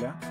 Yeah.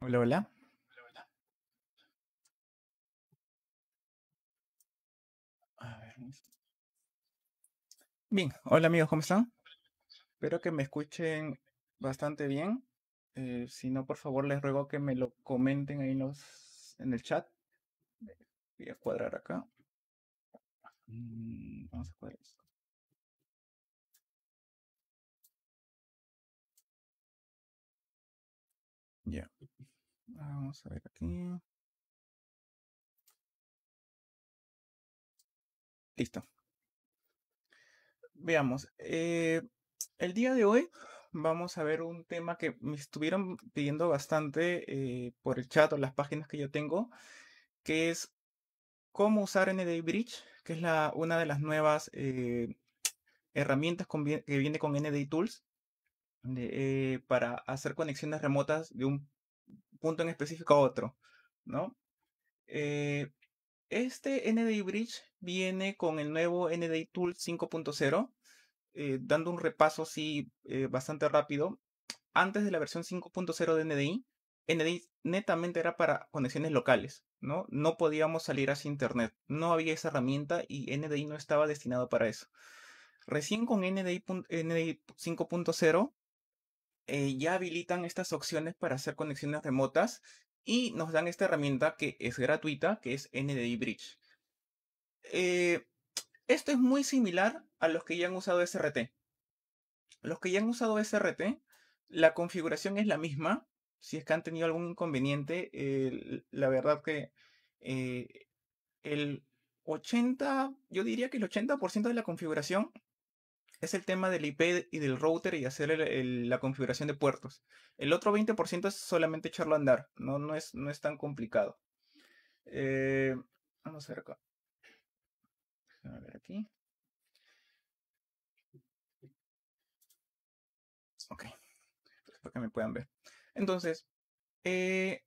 Hola, hola. Bien, hola amigos, ¿cómo están? Espero que me escuchen bastante bien. Eh, si no, por favor, les ruego que me lo comenten ahí en, los, en el chat. Voy a cuadrar acá. Mm, vamos a cuadrar esto. Ya. Vamos a ver aquí. Listo. Veamos. Eh, el día de hoy vamos a ver un tema que me estuvieron pidiendo bastante eh, por el chat o las páginas que yo tengo, que es cómo usar NDA Bridge, que es una de las nuevas eh, herramientas que viene con NDA Tools para hacer conexiones remotas de un punto en específico a otro, ¿no? Eh, este NDI Bridge viene con el nuevo NDI Tool 5.0, eh, dando un repaso así eh, bastante rápido. Antes de la versión 5.0 de NDI, NDI netamente era para conexiones locales, ¿no? No podíamos salir hacia Internet, no había esa herramienta y NDI no estaba destinado para eso. Recién con NDI, NDI 5.0 eh, ya habilitan estas opciones para hacer conexiones remotas y nos dan esta herramienta que es gratuita, que es NDI Bridge. Eh, esto es muy similar a los que ya han usado SRT. Los que ya han usado SRT, la configuración es la misma. Si es que han tenido algún inconveniente, la verdad que eh, el 80, yo diría que el 80% de la configuración es el tema del IP y del router y hacer la configuración de puertos. El otro 20% es solamente echarlo a andar, no, no, es, no es tan complicado. Eh, vamos a ver acá. A ver aquí. Ok. Pues, para que me puedan ver. Entonces, eh,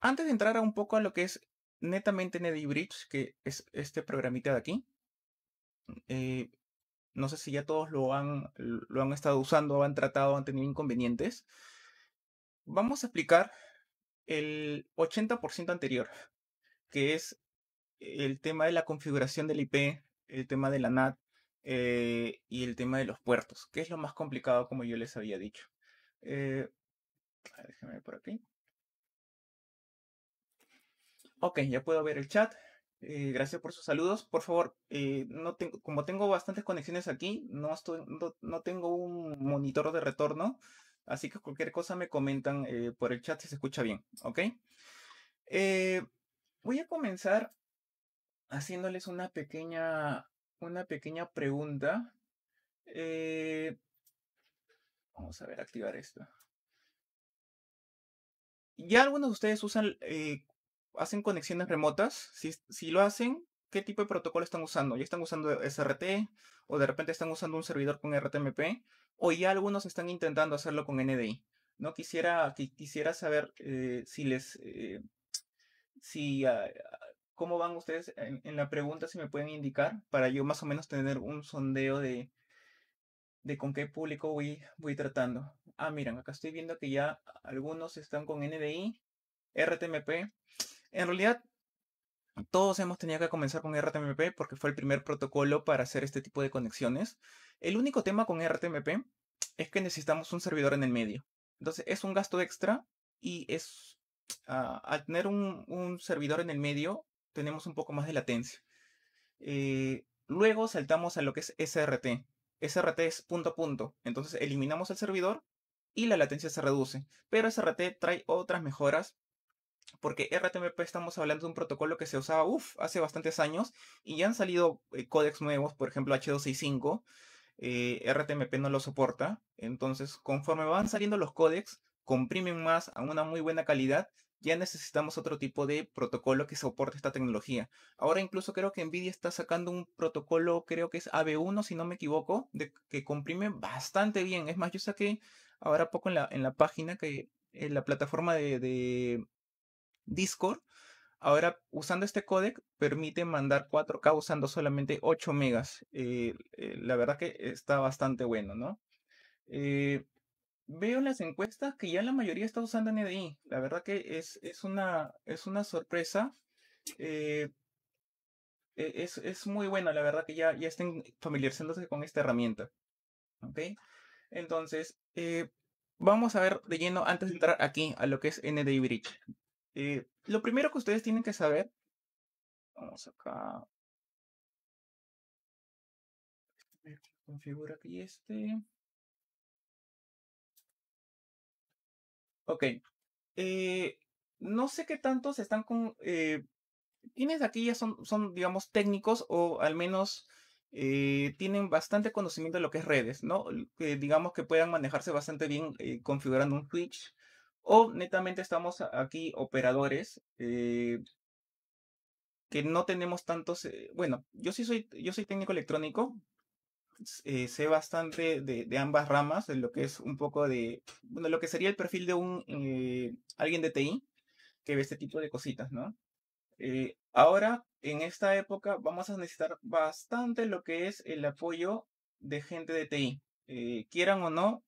antes de entrar a un poco a lo que es netamente Bridge, que es este programita de aquí, eh, no sé si ya todos lo han, lo han estado usando, han tratado, han tenido inconvenientes. Vamos a explicar el 80% anterior, que es el tema de la configuración del IP, el tema de la NAT eh, y el tema de los puertos, que es lo más complicado como yo les había dicho. Eh, déjenme ver por aquí. Ok, ya puedo ver el chat. Eh, gracias por sus saludos. Por favor, eh, no tengo, como tengo bastantes conexiones aquí, no, no, tengo un monitor de retorno, así que cualquier cosa me comentan eh, por el chat si se escucha bien, ¿ok? voy a comenzar haciéndoles una pequeña, una pequeña pregunta. vamos a ver, activar esto. Ya algunos de ustedes usan hacen conexiones remotas? Si, lo hacen, ¿qué tipo de protocolo están usando? ¿Ya están usando SRT? ¿O de repente están usando un servidor con RTMP? ¿O ya algunos están intentando hacerlo con NDI? No quisiera, quisiera saber eh, si les... Eh, si, ah, ¿Cómo van ustedes en, la pregunta? Si me pueden indicar para yo más o menos tener un sondeo de, con qué público voy, voy tratando. Ah, miren, acá estoy viendo que ya algunos están con NDI, RTMP. En realidad, todos hemos tenido que comenzar con RTMP porque fue el primer protocolo para hacer este tipo de conexiones. El único tema con RTMP es que necesitamos un servidor en el medio. Entonces es un gasto extra y es ah, al tener un, servidor en el medio tenemos un poco más de latencia. Eh, luego saltamos a lo que es SRT. SRT es punto a punto. Entonces eliminamos el servidor y la latencia se reduce. Pero SRT trae otras mejoras porque RTMP estamos hablando de un protocolo que se usaba hace bastantes años y ya han salido códex eh, códecs nuevos, por ejemplo H265, eh, RTMP no lo soporta, entonces conforme van saliendo los códecs, comprimen más a una muy buena calidad, ya necesitamos otro tipo de protocolo que soporte esta tecnología. Ahora incluso creo que Nvidia está sacando un protocolo, creo que es AB1 si no me equivoco, de, que comprime bastante bien. Es más, yo saqué ahora poco en la, en la página que en eh, la plataforma de Discord, ahora usando este codec permite mandar 4K usando solamente 8 megas. Eh, eh, la verdad que está bastante bueno, ¿no? Eh, veo las encuestas que ya la mayoría está usando NDI. La verdad que es, es, una, es una sorpresa. E-, es, muy bueno, la verdad que ya, ya estén familiarizándose con esta herramienta. ¿Ok? Entonces, vamos a ver de lleno antes de entrar aquí a lo que es NDI Bridge. Eh, lo primero que ustedes tienen que saber, vamos acá. Configura aquí este. Ok. Eh, no sé qué tantos están con... Eh, quienes aquí ya son, son, digamos, técnicos o al menos eh, tienen bastante conocimiento de lo que es redes, ¿no? digamos que puedan manejarse bastante bien configurando un Twitch o netamente estamos aquí operadores eh, que no tenemos tantos... Eh, bueno, yo sí soy, yo soy técnico electrónico, eh, sé bastante de, ambas ramas, de lo que es un poco de, bueno, lo que sería el perfil de un, alguien de TI que ve este tipo de cositas, ¿no? ahora, en esta época, vamos a necesitar bastante lo que es el apoyo de gente de TI. quieran o no,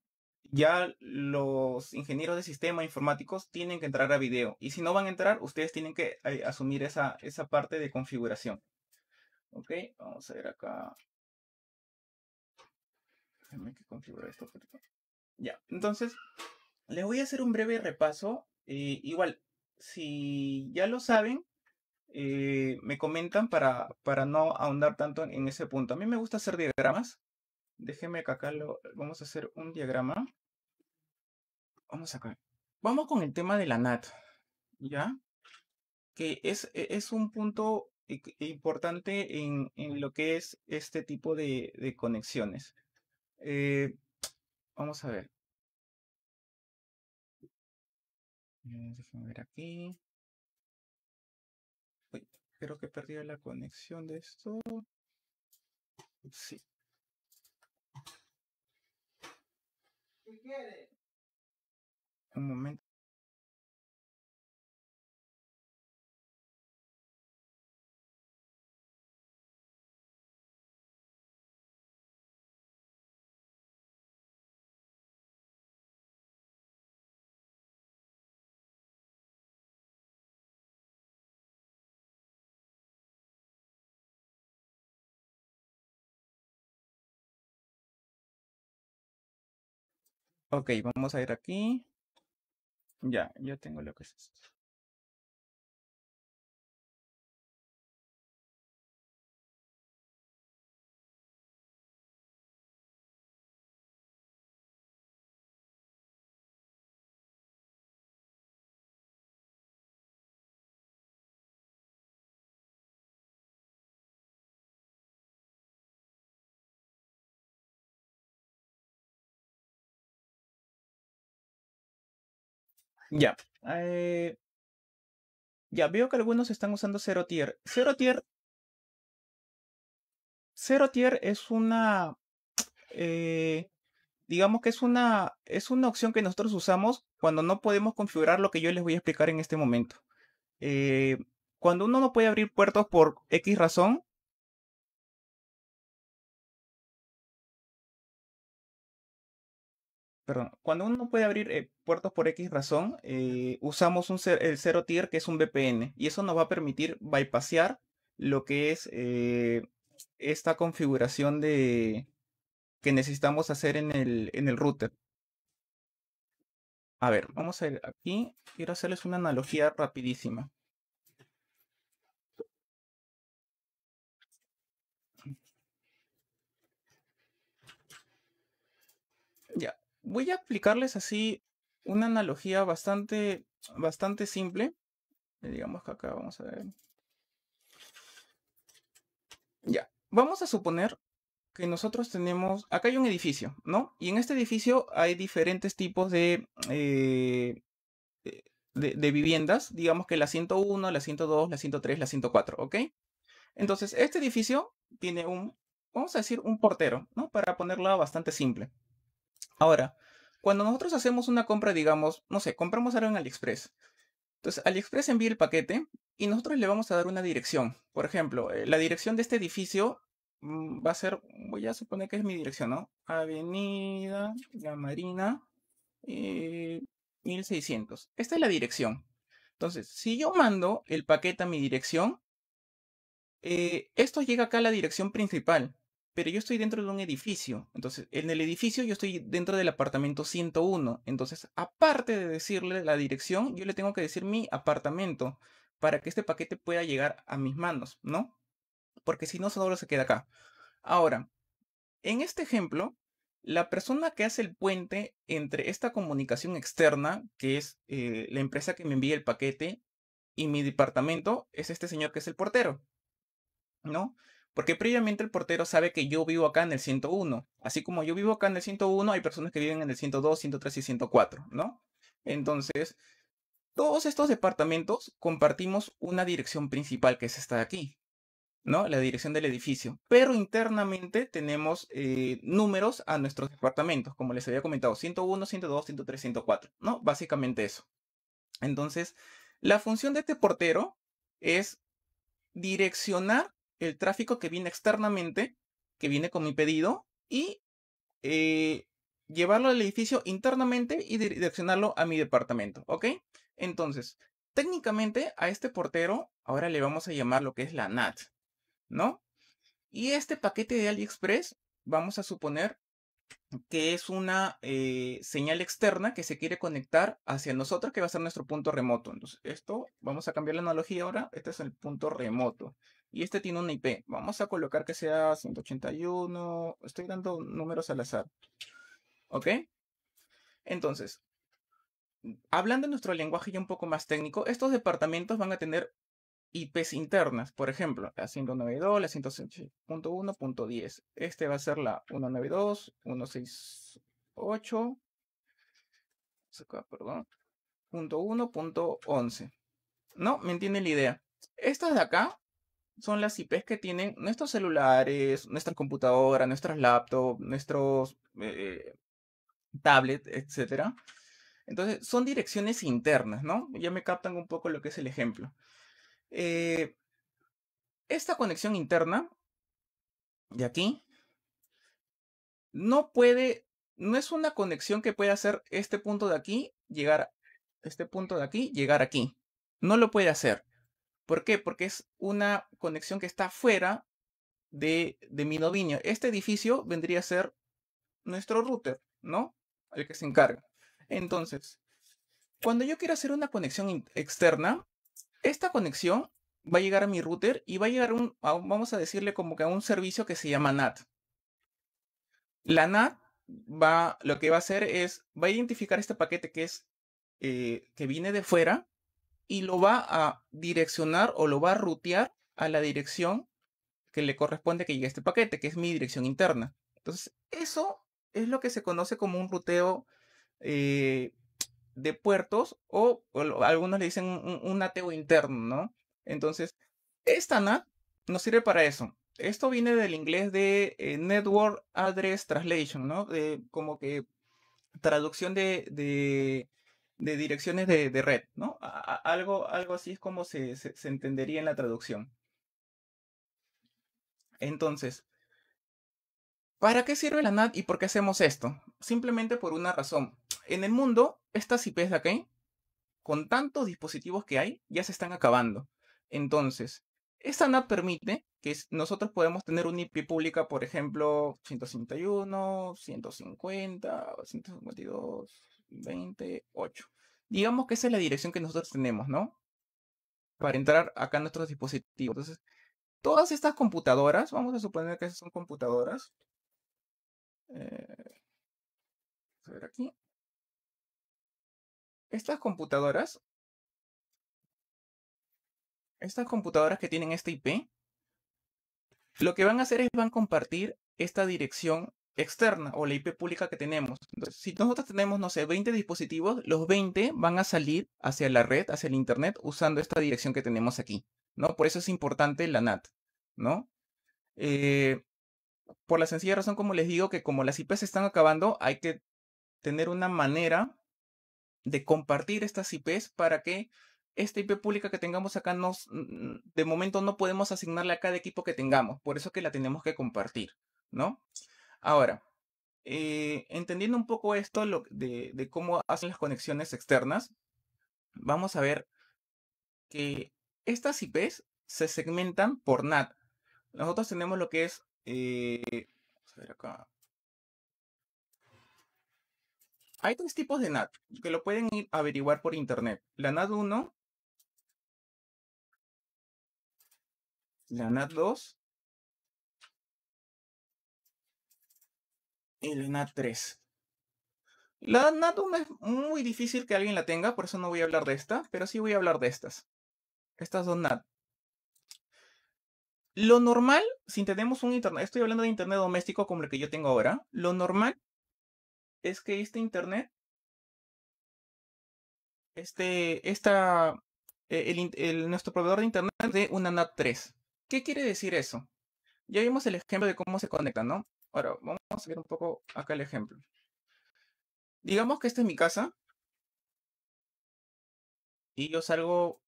ya los ingenieros de sistemas informáticos tienen que entrar a video. Y si no van a entrar, ustedes tienen que eh, asumir esa, esa parte de configuración. Ok, vamos a ver acá. esto. Ya, entonces, les voy a hacer un breve repaso. Eh, igual, si ya lo saben, eh, me comentan para, para no ahondar tanto en ese punto. A mí me gusta hacer diagramas. Déjeme que acá lo, vamos a hacer un diagrama. Vamos acá. Vamos con el tema de la NAT, ¿ya? Que es, e, un punto importante en, lo que es este tipo de, conexiones. Eh, vamos a ver. Mm, Déjenme ver aquí. creo que perdí la conexión de esto. Sí. ¿Qué quiere? Un momento. Ok, vamos a ir aquí. Ya, yo tengo lo que es esto. Ya. Eh, ya veo que algunos están usando Zero Tier. Zero Tier. Zero Tier es una. Eh, digamos que es una. Es una opción que nosotros usamos cuando no podemos configurar lo que yo les voy a explicar en este momento. Eh, cuando uno no puede abrir puertos por X razón, perdón, cuando uno puede abrir eh, puertos por X razón, eh, usamos el cero tier que es un VPN y eso nos va a permitir bypassear lo que es eh, esta configuración de que necesitamos hacer en el, en el router. A ver, vamos a ir aquí. Quiero hacerles una analogía rapidísima. voy a explicarles así una analogía bastante, bastante simple. Digamos que acá vamos a ver. Ya, vamos a suponer que nosotros tenemos, acá hay un edificio, ¿no? Y en este edificio hay diferentes tipos de, eh, eh, de, viviendas, digamos que la 101, la 102, la 103, la 104, ¿ok? Entonces, este edificio tiene un, vamos a decir, un portero, ¿no? Para ponerlo bastante simple. Ahora, cuando nosotros hacemos una compra, digamos, no sé, compramos algo en AliExpress. Entonces, AliExpress envía el paquete y nosotros le vamos a dar una dirección. Por ejemplo, eh, la dirección de este edificio mm, va a ser, voy a suponer que es mi dirección, ¿no? Avenida La Marina 1600. Eh, Esta es la dirección. Entonces, si yo mando el paquete a mi dirección, eh, esto llega acá a la dirección principal pero yo estoy dentro de un edificio. Entonces, en el edificio yo estoy dentro del apartamento 101. Entonces, aparte de decirle la dirección, yo le tengo que decir mi apartamento para que este paquete pueda llegar a mis manos, ¿no? Porque si no, solo se queda acá. Ahora, en este ejemplo, la persona que hace el puente entre esta comunicación externa, que es eh, la empresa que me envía el paquete, y mi departamento es este señor que es el portero, ¿no? Porque previamente el portero sabe que yo vivo acá en el 101. Así como yo vivo acá en el 101, hay personas que viven en el 102, 103 y 104, ¿no? Entonces, todos estos departamentos compartimos una dirección principal que es esta de aquí, ¿no? La dirección del edificio. Pero internamente tenemos eh, números a nuestros departamentos, como les había comentado, 101, 102, 103, 104, ¿no? Básicamente eso. Entonces, la función de este portero es direccionar el tráfico que viene externamente, que viene con mi pedido, y eh, llevarlo al edificio internamente y direccionarlo a mi departamento, ¿ok? Entonces, técnicamente a este portero ahora le vamos a llamar lo que es la NAT, ¿no? Y este paquete de AliExpress, vamos a suponer que es una eh, señal externa que se quiere conectar hacia nosotros, que va a ser nuestro punto remoto. Entonces, esto, vamos a cambiar la analogía ahora, este es el punto remoto y este tiene una IP. Vamos a colocar que sea 181. Estoy dando números al azar. ¿Ok? Entonces, hablando de nuestro lenguaje ya un poco más técnico, estos departamentos van a tener IPs internas. Por ejemplo, la 192, la 168.1.10. Este va a ser la 192, 168. Perdón. .1.11. No, me entiende la idea. Esta de acá son las IPs que tienen nuestros celulares, nuestra computadora, nuestras laptops, nuestros eh, tablets, etc. Entonces, son direcciones internas, ¿no? Ya me captan un poco lo que es el ejemplo. Eh, esta conexión interna de aquí no puede, no es una conexión que puede hacer este punto de aquí llegar, este punto de aquí llegar aquí. No lo puede hacer. ¿Por qué? Porque es una conexión que está fuera de, mi dominio. Este edificio vendría a ser nuestro router, ¿no? El que se encarga. Entonces, cuando yo quiero hacer una conexión externa, esta conexión va a llegar a mi router y va a llegar a un, vamos a decirle como que a un servicio que se llama NAT. La NAT va, lo que va a hacer es, va a identificar este paquete que es, eh, que viene de fuera y lo va a direccionar o lo va a rutear a la dirección que le corresponde que llegue este paquete, que es mi dirección interna. Entonces, eso es lo que se conoce como un ruteo eh, de puertos o, algunos le dicen un, un, interno, ¿no? Entonces, esta NAT nos sirve para eso. Esto viene del inglés de eh, Network Address Translation, ¿no? De, como que traducción de de direcciones de, de red, ¿no? algo, algo así es como se, se, entendería en la traducción. Entonces, ¿para qué sirve la NAT y por qué hacemos esto? Simplemente por una razón. En el mundo, estas IPs de aquí, con tantos dispositivos que hay, ya se están acabando. Entonces, esta NAT permite que nosotros podemos tener una IP pública, por ejemplo, 151, 150, 152, 28. Digamos que esa es la dirección que nosotros tenemos, ¿no? Para entrar acá a nuestros dispositivos. Entonces, todas estas computadoras, vamos a suponer que esas son computadoras. Eh, a ver aquí. Estas computadoras, estas computadoras que tienen este IP, lo que van a hacer es van a compartir esta dirección externa o la IP pública que tenemos. Entonces, si nosotros tenemos, no sé, 20 dispositivos, los 20 van a salir hacia la red, hacia el Internet, usando esta dirección que tenemos aquí, ¿no? Por eso es importante la NAT, ¿no? Eh, por la sencilla razón, como les digo, que como las IPs están acabando, hay que tener una manera de compartir estas IPs para que esta IP pública que tengamos acá, nos, de momento no podemos asignarla a cada equipo que tengamos, por eso que la tenemos que compartir, ¿no? Ahora, eh, entendiendo un poco esto de, cómo hacen las conexiones externas, vamos a ver que estas IPs se segmentan por NAT. Nosotros tenemos lo que es. Eh, a ver acá. Hay tres tipos de NAT que lo pueden ir averiguar por internet. La NAT 1, la NAT 2 el NAT 3. La NAT 1 es muy difícil que alguien la tenga, por eso no voy a hablar de esta, pero sí voy a hablar de estas. Estas dos NAT. Lo normal, si tenemos un internet, estoy hablando de internet doméstico como el que yo tengo ahora, lo normal es que este internet, este, esta, e-, el, el, nuestro proveedor de internet de una NAT 3. ¿Qué quiere decir eso? Ya vimos el ejemplo de cómo se conecta, ¿no? Ahora, vamos a ver un poco acá el ejemplo. Digamos que esta es mi casa. Y yo salgo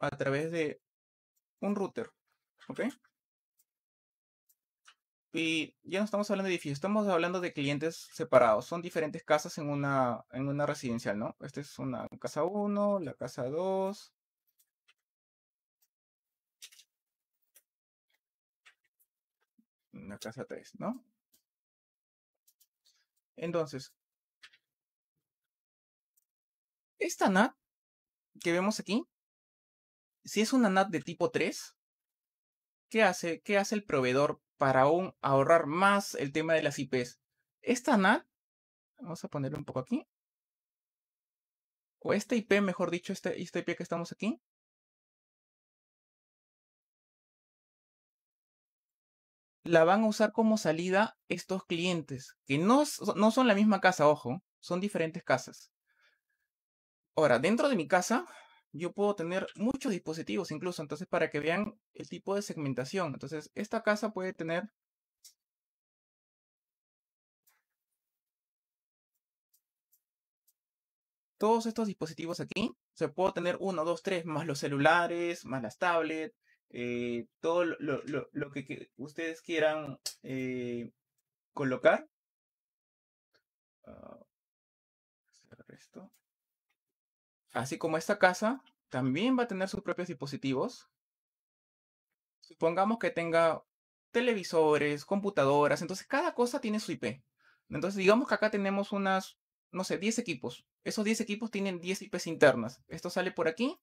a través de un router. ¿Ok? Y ya no estamos hablando de edificios, estamos hablando de clientes separados. Son diferentes casas en una, en una residencial, ¿no? Esta es una casa 1, la casa 2. La casa 3, ¿no? Entonces, esta NAT que vemos aquí, si es una NAT de tipo 3, ¿qué hace? ¿Qué hace el proveedor para aún ahorrar más el tema de las IPs? Esta NAT, vamos a ponerlo un poco aquí, o esta IP, mejor dicho, esta IP que estamos aquí, la van a usar como salida estos clientes, que no, no son la misma casa, ojo, son diferentes casas. Ahora, dentro de mi casa, yo puedo tener muchos dispositivos incluso, entonces para que vean el tipo de segmentación. Entonces, esta casa puede tener... Todos estos dispositivos aquí, se sea, puedo tener uno, dos, tres, más los celulares, más las tablets, eh, todo lo, que ustedes quieran eh, colocar. Ah, Así como esta casa también va a tener sus propios dispositivos. Supongamos que tenga televisores, computadoras, entonces cada cosa tiene su IP. Entonces digamos que acá tenemos unas, no sé, 10 equipos. Esos 10 equipos tienen 10 IPs internas. Esto sale por aquí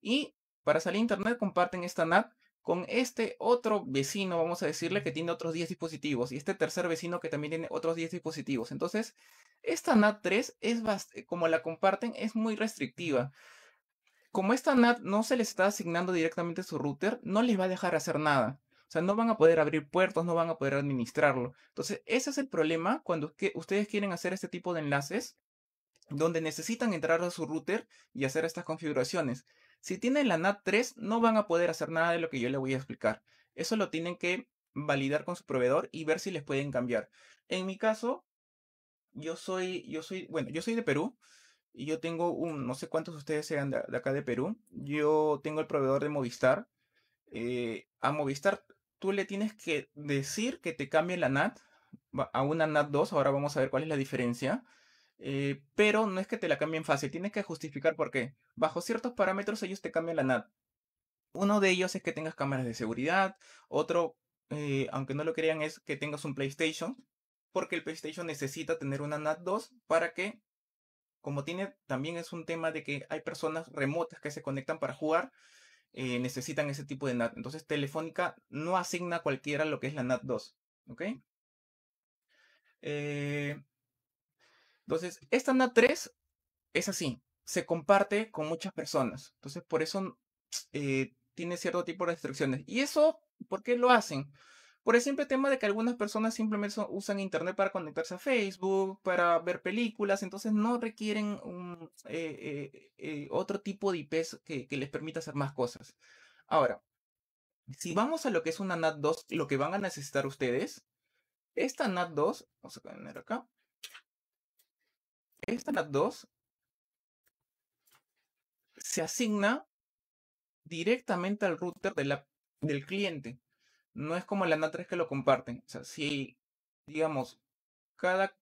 y para salir a internet comparten esta NAT con este otro vecino, vamos a decirle que tiene otros 10 dispositivos y este tercer vecino que también tiene otros 10 dispositivos. Entonces, esta NAT 3 es eh, como la comparten es muy restrictiva. Como esta NAT no se les está asignando directamente su router, no les va a dejar hacer nada. O sea, no van a poder abrir puertos, no van a poder administrarlo. Entonces, ese es el problema cuando ustedes quieren hacer este tipo de enlaces donde necesitan entrar a su router y hacer estas configuraciones. Si tienen la NAT 3, no van a poder hacer nada de lo que yo les voy a explicar. Eso lo tienen que validar con su proveedor y ver si les pueden cambiar. En mi caso, yo soy, yo soy, bueno, yo soy de Perú y yo tengo un, no sé cuántos de ustedes sean de, acá de Perú. Yo tengo el proveedor de Movistar. Eh, a Movistar tú le tienes que decir que te cambie la NAT a una NAT 2. Ahora vamos a ver cuál es la diferencia. Eh, pero no es que te la cambien fácil, tienes que justificar por qué. Bajo ciertos parámetros ellos te cambian la NAT. Uno de ellos es que tengas cámaras de seguridad, otro, eh, aunque no lo crean, es que tengas un PlayStation, porque el PlayStation necesita tener una NAT 2 para que, como tiene, también es un tema de que hay personas remotas que se conectan para jugar, eh, necesitan ese tipo de NAT. Entonces Telefónica no asigna cualquiera lo que es la NAT 2, ¿ok? Eh, entonces, esta NAT3 es así, se comparte con muchas personas. Entonces, por eso eh, tiene cierto tipo de restricciones. ¿Y eso por qué lo hacen? Por el simple tema de que algunas personas simplemente usan Internet para conectarse a Facebook, para ver películas, entonces no requieren eh, eh, otro tipo de IPs que, que les permita hacer más cosas. Ahora, si vamos a lo que es una NAT2, lo que van a necesitar ustedes, esta NAT2, vamos a poner acá, esta NAT 2 se asigna directamente al router del cliente. No es como la NAT3 que lo comparten. O sea, si, digamos, cada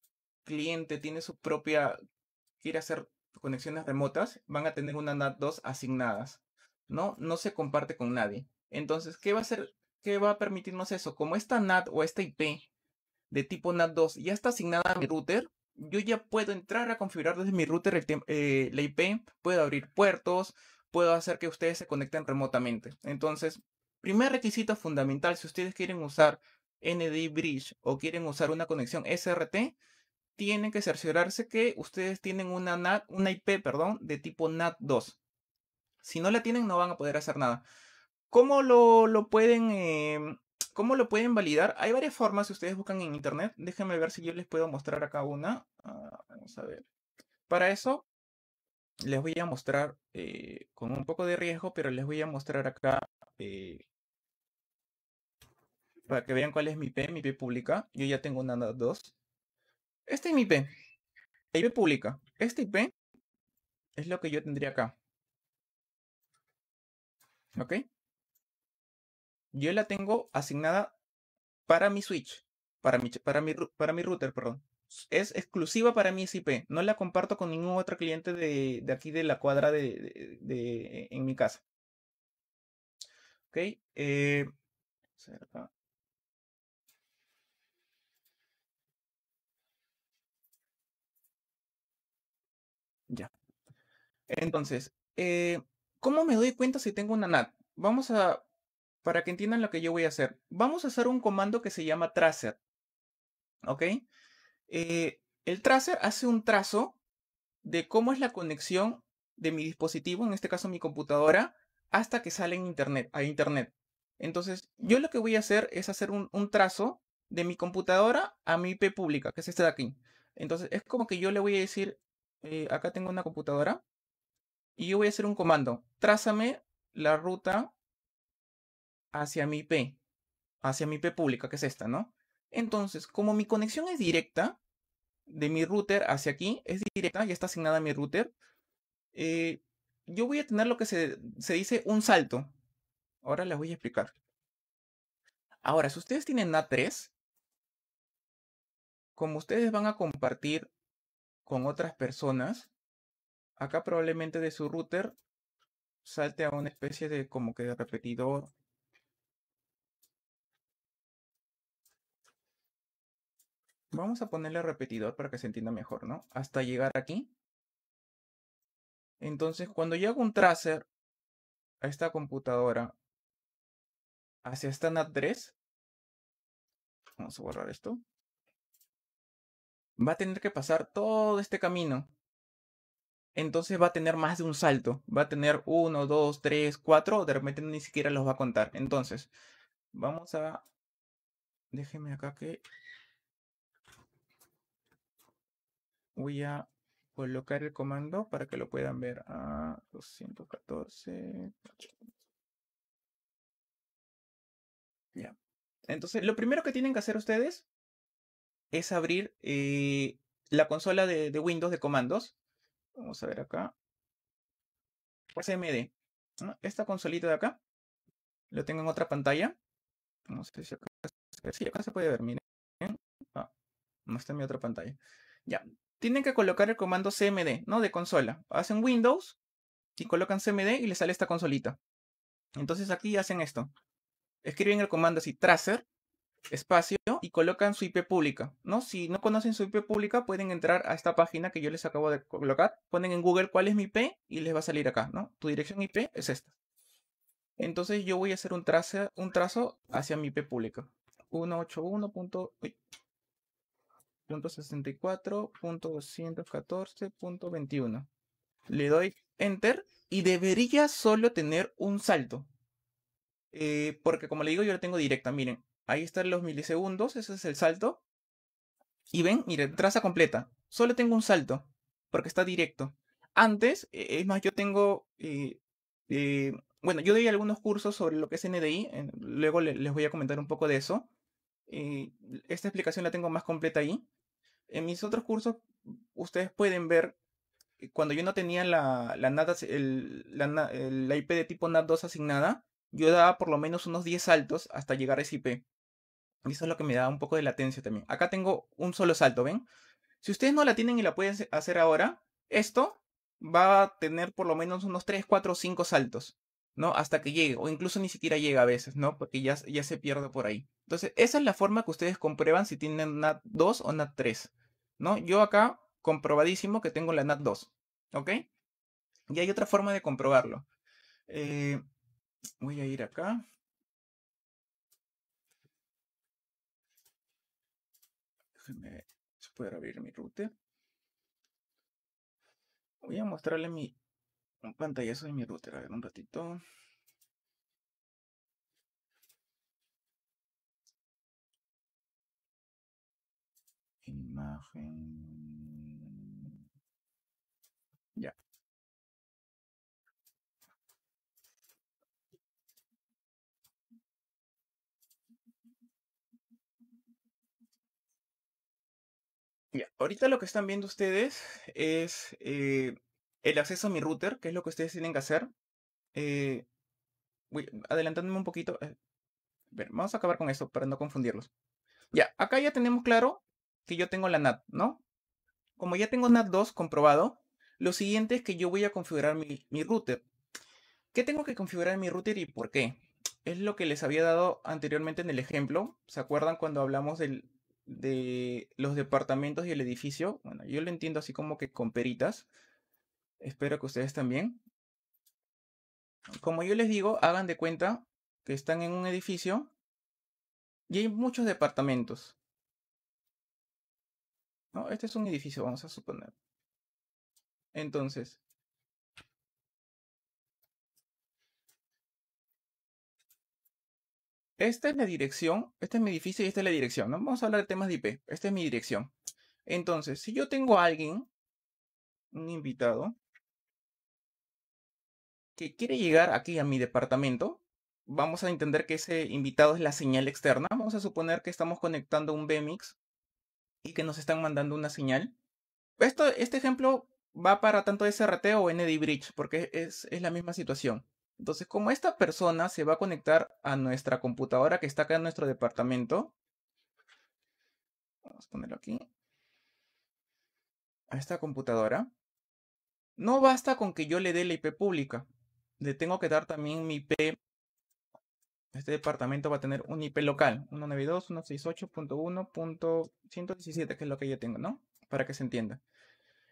cliente tiene su propia, quiere hacer conexiones remotas, van a tener una NAT2 asignadas. No, no se comparte con nadie. Entonces, ¿qué va a hacer? ¿Qué va a permitirnos eso? Como esta NAT o esta IP de tipo NAT2 ya está asignada al router, yo ya puedo entrar a configurar desde mi router eh, la IP, puedo abrir puertos, puedo hacer que ustedes se conecten remotamente. Entonces, primer requisito fundamental, si ustedes quieren usar ND Bridge o quieren usar una conexión SRT, tienen que cerciorarse que ustedes tienen una, una IP perdón, de tipo NAT2. Si no la tienen, no van a poder hacer nada. ¿Cómo lo, pueden em, ¿Cómo lo pueden validar? Hay varias formas si ustedes buscan en internet. Déjenme ver si yo les puedo mostrar acá una. Ah, vamos a ver. Para eso les voy a mostrar eh, con un poco de riesgo, pero les voy a mostrar acá eh, para que vean cuál es mi IP, mi IP pública. Yo ya tengo una dos. Este es mi IP. La IP pública. Este IP es lo que yo tendría acá. ¿Ok? yo la tengo asignada para mi switch, para mi, para mi, para mi router, perdón. Es exclusiva para mi SIP, no la comparto con ningún otro cliente de, aquí de la cuadra de, en mi casa. Ok, eh, Ya. Entonces, eh, ¿cómo me doy cuenta si tengo una NAT? Vamos a para que entiendan lo que yo voy a hacer. Vamos a hacer un comando que se llama tracer. ¿Ok? Eh, el tracer hace un trazo de cómo es la conexión de mi dispositivo, en este caso mi computadora, hasta que sale en internet, a internet. Entonces, yo lo que voy a hacer es hacer un, trazo de mi computadora a mi IP pública, que es esta de aquí. Entonces, es como que yo le voy a decir, eh, acá tengo una computadora, y yo voy a hacer un comando, trázame la ruta hacia mi IP, hacia mi P pública, que es esta, ¿no? Entonces, como mi conexión es directa, de mi router hacia aquí, es directa, ya está asignada mi router, eh, yo voy a tener lo que se, dice un salto. Ahora les voy a explicar. Ahora, si ustedes tienen a 3 como ustedes van a compartir con otras personas, acá probablemente de su router salte a una especie de como que de repetidor Vamos a ponerle repetidor para que se entienda mejor, ¿no? Hasta llegar aquí. Entonces, cuando yo hago un tracer a esta computadora hacia esta NAT3, vamos a borrar esto, va a tener que pasar todo este camino. Entonces va a tener más de un salto. Va a tener uno, dos, tres, cuatro. De repente ni siquiera los va a contar. Entonces, vamos a... Déjeme acá que voy a colocar el comando para que lo puedan ver a ah, 214. Ya. Entonces, lo primero que tienen que hacer ustedes es abrir eh, la consola de, Windows de comandos. Vamos a ver acá. SMD. Esta consolita de acá. Lo tengo en otra pantalla. No sé si acá, acá se puede ver, miren. Ah, no está en mi otra pantalla. Ya, tienen que colocar el comando cmd, ¿no? De consola. Hacen Windows y colocan cmd y les sale esta consolita. Entonces aquí hacen esto. Escriben el comando así, tracer, espacio, y colocan su IP pública, ¿no? Si no conocen su IP pública, pueden entrar a esta página que yo les acabo de colocar. Ponen en Google cuál es mi IP y les va a salir acá, ¿no? Tu dirección IP es esta. Entonces yo voy a hacer un, un trazo hacia mi IP pública. 181. .64.214.21. Le doy enter y debería solo tener un salto. Eh, porque como le digo, yo lo tengo directa. Miren, ahí están los milisegundos. Ese es el salto. Y ven, miren, traza completa. Solo tengo un salto. Porque está directo. Antes, e, es más, yo tengo. Eh, eh, bueno, yo doy algunos cursos sobre lo que es NDI. luego les voy a comentar un poco de eso esta explicación la tengo más completa ahí. En mis otros cursos, ustedes pueden ver, cuando yo no tenía la, la, IP de tipo NAT2 asignada, yo daba por lo menos unos 10 saltos hasta llegar a ese IP. Y eso es lo que me da un poco de latencia también. Acá tengo un solo salto, ¿ven? Si ustedes no la tienen y la pueden hacer ahora, esto va a tener por lo menos unos 3, 4, 5 saltos. ¿no? Hasta que llegue, o incluso ni siquiera llega a veces, ¿no? Porque ya, ya se pierde por ahí. Entonces, esa es la forma que ustedes comprueban si tienen NAT 2 o NAT 3, ¿no? Yo acá, comprobadísimo que tengo la NAT 2, ¿ok? Y hay otra forma de comprobarlo. Eh, voy a ir acá. Déjenme poder abrir mi router. Voy a mostrarle mi un pantallazo de mi router. A ver, un ratito. Imagen. Ya. Ya, ahorita lo que están viendo ustedes es eh, el acceso a mi router, que es lo que ustedes tienen que hacer. Eh, adelantándome un poquito. Eh, ver, vamos a acabar con eso para no confundirlos. Ya, acá ya tenemos claro que yo tengo la NAT, ¿no? Como ya tengo NAT 2 comprobado, lo siguiente es que yo voy a configurar mi, router. ¿Qué tengo que configurar en mi router y por qué? Es lo que les había dado anteriormente en el ejemplo. ¿Se acuerdan cuando hablamos de los departamentos y el edificio? Bueno, yo lo entiendo así como que con peritas. Espero que ustedes también. Como yo les digo, hagan de cuenta que están en un edificio y hay muchos departamentos. No, este es un edificio, vamos a suponer. Entonces, esta es la dirección, este es mi edificio y esta es la dirección. ¿no? Vamos a hablar de temas de IP. Esta es mi dirección. Entonces, si yo tengo a alguien, un invitado, que quiere llegar aquí a mi departamento, vamos a entender que ese invitado es la señal externa. Vamos a suponer que estamos conectando un BMX y que nos están mandando una señal. Esto, este ejemplo va para tanto SRT o ndbridge Bridge, porque es, es la misma situación. Entonces, como esta persona se va a conectar a nuestra computadora que está acá en nuestro departamento, vamos a ponerlo aquí, a esta computadora, no basta con que yo le dé la IP pública le tengo que dar también mi IP. Este departamento va a tener un IP local, 192.168.1.117, que es lo que yo tengo, ¿no? Para que se entienda.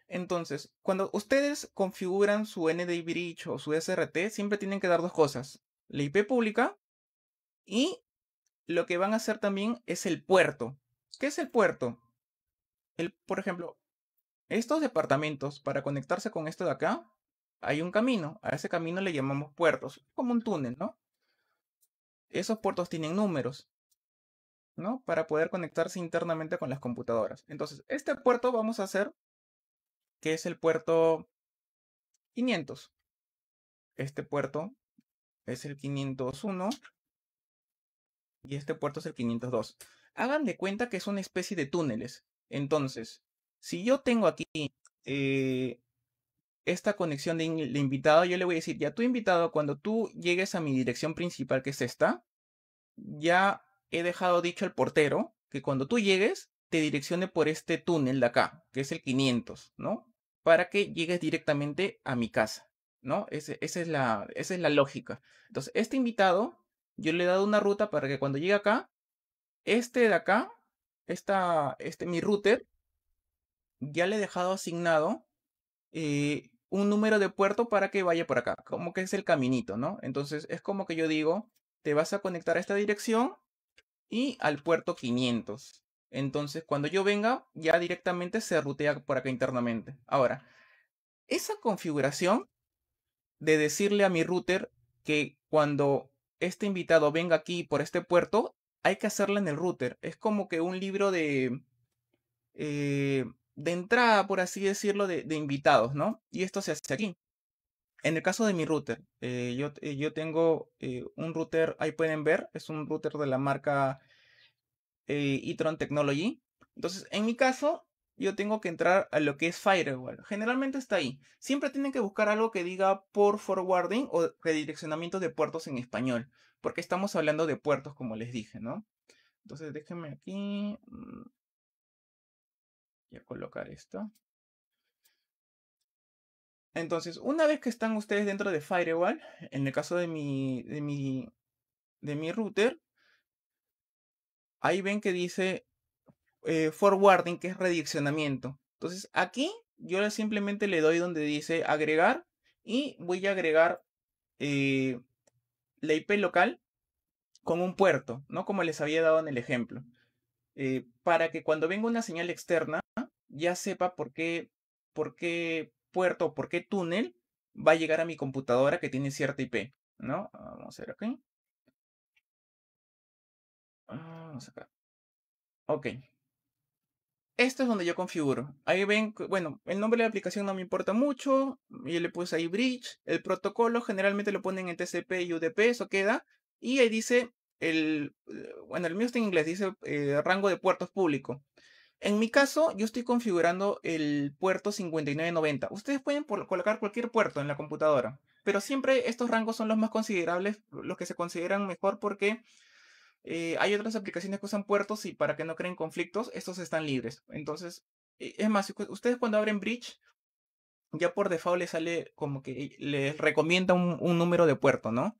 Entonces, cuando ustedes configuran su ND Bridge o su SRT, siempre tienen que dar dos cosas. La IP pública y lo que van a hacer también es el puerto. ¿Qué es el puerto? El, por ejemplo, estos departamentos para conectarse con esto de acá hay un camino, a ese camino le llamamos puertos, como un túnel, ¿no? Esos puertos tienen números, ¿no? Para poder conectarse internamente con las computadoras. Entonces, este puerto vamos a hacer que es el puerto 500. Este puerto es el 501 y este puerto es el 502. Hagan de cuenta que es una especie de túneles. Entonces, si yo tengo aquí eh, esta conexión de, invitado, yo le voy a decir, ya tu invitado, cuando tú llegues a mi dirección principal, que es esta, ya he dejado dicho al portero que cuando tú llegues, te direccione por este túnel de acá, que es el 500, ¿no? Para que llegues directamente a mi casa, ¿no? esa, es la, esa es la lógica. Entonces, este invitado, yo le he dado una ruta para que cuando llegue acá, este de acá, esta, este, mi router, ya le he dejado asignado eh, un número de puerto para que vaya por acá, como que es el caminito, ¿no? Entonces es como que yo digo, te vas a conectar a esta dirección y al puerto 500. Entonces cuando yo venga, ya directamente se rutea por acá internamente. Ahora, esa configuración de decirle a mi router que cuando este invitado venga aquí por este puerto, hay que hacerla en el router. Es como que un libro de... Eh, de entrada, por así decirlo, de, invitados, ¿no? Y esto se hace aquí. En el caso de mi router, eh, yo, eh, yo, tengo eh, un router, ahí pueden ver, es un router de la marca e-tron Technology. Entonces, en mi caso, yo tengo que entrar a lo que es firewall. Generalmente está ahí. Siempre tienen que buscar algo que diga por forwarding o redireccionamiento de puertos en español, porque estamos hablando de puertos, como les dije, ¿no? Entonces, déjenme aquí. Mm, Voy a colocar esto. Entonces, una vez que están ustedes dentro de Firewall, en el caso de mi, de mi, de mi router, ahí ven que dice eh, forwarding, que es redireccionamiento. Entonces, aquí yo simplemente le doy donde dice agregar y voy a agregar eh, la IP local con un puerto, ¿no? Como les había dado en el ejemplo. Eh, para que cuando venga una señal externa ya sepa por qué, por qué puerto o por qué túnel va a llegar a mi computadora que tiene cierta IP, ¿no? Ah, vamos a ver aquí. Ah, vamos acá. Ok. Esto es donde yo configuro. Ahí ven, bueno, el nombre de la aplicación no me importa mucho. Yo le puse ahí bridge. El protocolo generalmente lo ponen en TCP y UDP, eso queda. Y ahí dice el, eh, bueno, el mío en inglés, dice eh, rango de puertos público. En mi caso, yo estoy configurando el puerto 5990. Ustedes pueden colocar cualquier puerto en la computadora, pero siempre estos rangos son los más considerables, los que se consideran mejor porque eh, hay otras aplicaciones que usan puertos y para que no creen conflictos, estos están libres. Entonces, e-, es más, ustedes cuando abren Bridge, ya por default les sale como que les recomienda un número de puerto, ¿no?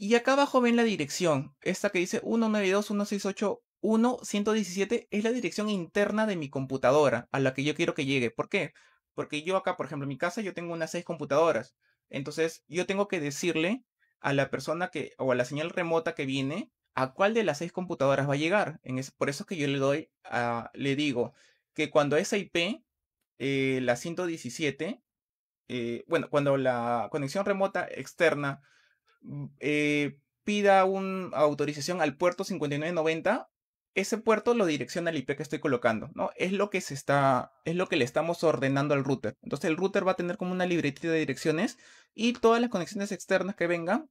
Y acá abajo ven la dirección. Esta que dice 192.168.1.117 es la dirección interna de mi computadora a la que yo quiero que llegue. ¿Por qué? Porque yo acá, por ejemplo, en mi casa yo tengo unas seis computadoras. Entonces yo tengo que decirle a la persona que o a la señal remota que viene a cuál de las seis computadoras va a llegar. En por eso es que yo le doy, le digo que cuando esa IP, eh, la 117, eh, bueno, cuando la conexión remota externa Mm, eh, pida una autorización al puerto 5990, ese puerto lo direcciona al IP que estoy colocando, ¿no? Es lo que se está, es lo que le estamos ordenando al router. Entonces el router va a tener como una libretita de direcciones y todas las conexiones externas que vengan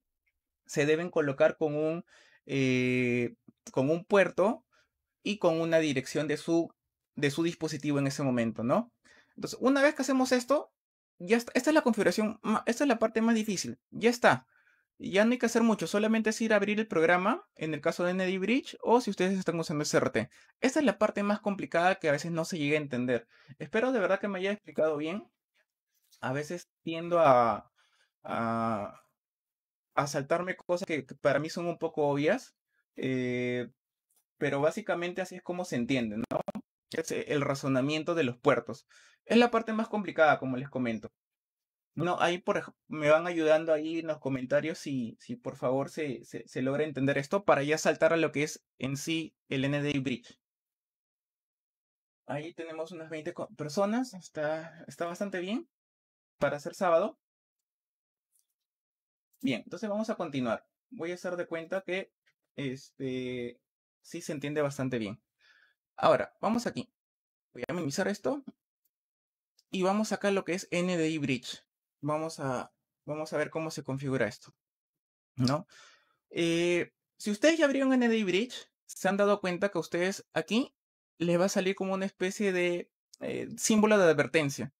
se deben colocar con un, eh, con un puerto y con una dirección de su, de su dispositivo en ese momento, ¿no? Entonces, una vez que hacemos esto, ya está. Esta es la configuración, esta es la parte más difícil. Ya está. Ya no hay que hacer mucho, solamente es ir a abrir el programa, en el caso de NdBridge, Bridge, o si ustedes están usando SRT. Esta es la parte más complicada que a veces no se llega a entender. Espero de verdad que me haya explicado bien. A veces tiendo a, a, saltarme cosas que, para mí son un poco obvias, eh, pero básicamente así es como se entiende, ¿no? Es el razonamiento de los puertos. Es la parte más complicada, como les comento. No ahí por, me van ayudando ahí en los comentarios si, si por favor se, logra entender esto para ya saltar a lo que es en sí el NDI Bridge. Ahí tenemos unas 20 personas, está, está bastante bien para hacer sábado. Bien, entonces vamos a continuar. Voy a hacer de cuenta que este sí se entiende bastante bien. Ahora, vamos aquí. Voy a minimizar esto. Y vamos acá a lo que es NDI Bridge vamos a, vamos a ver cómo se configura esto, ¿no? Eh, si ustedes ya abrieron NDI Bridge, se han dado cuenta que a ustedes aquí les va a salir como una especie de eh, símbolo de advertencia.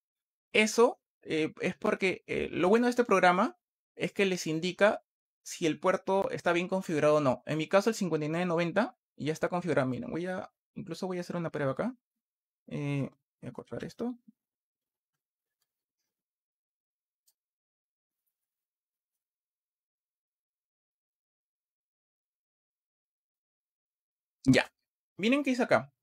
Eso eh, es porque lo bueno de este programa es que les indica si el puerto está bien configurado o no. En mi caso, el 5990 ya está configurado. Miren, voy a, incluso voy a hacer una prueba acá. voy a cortar esto. Ya. Miren qué hice acá.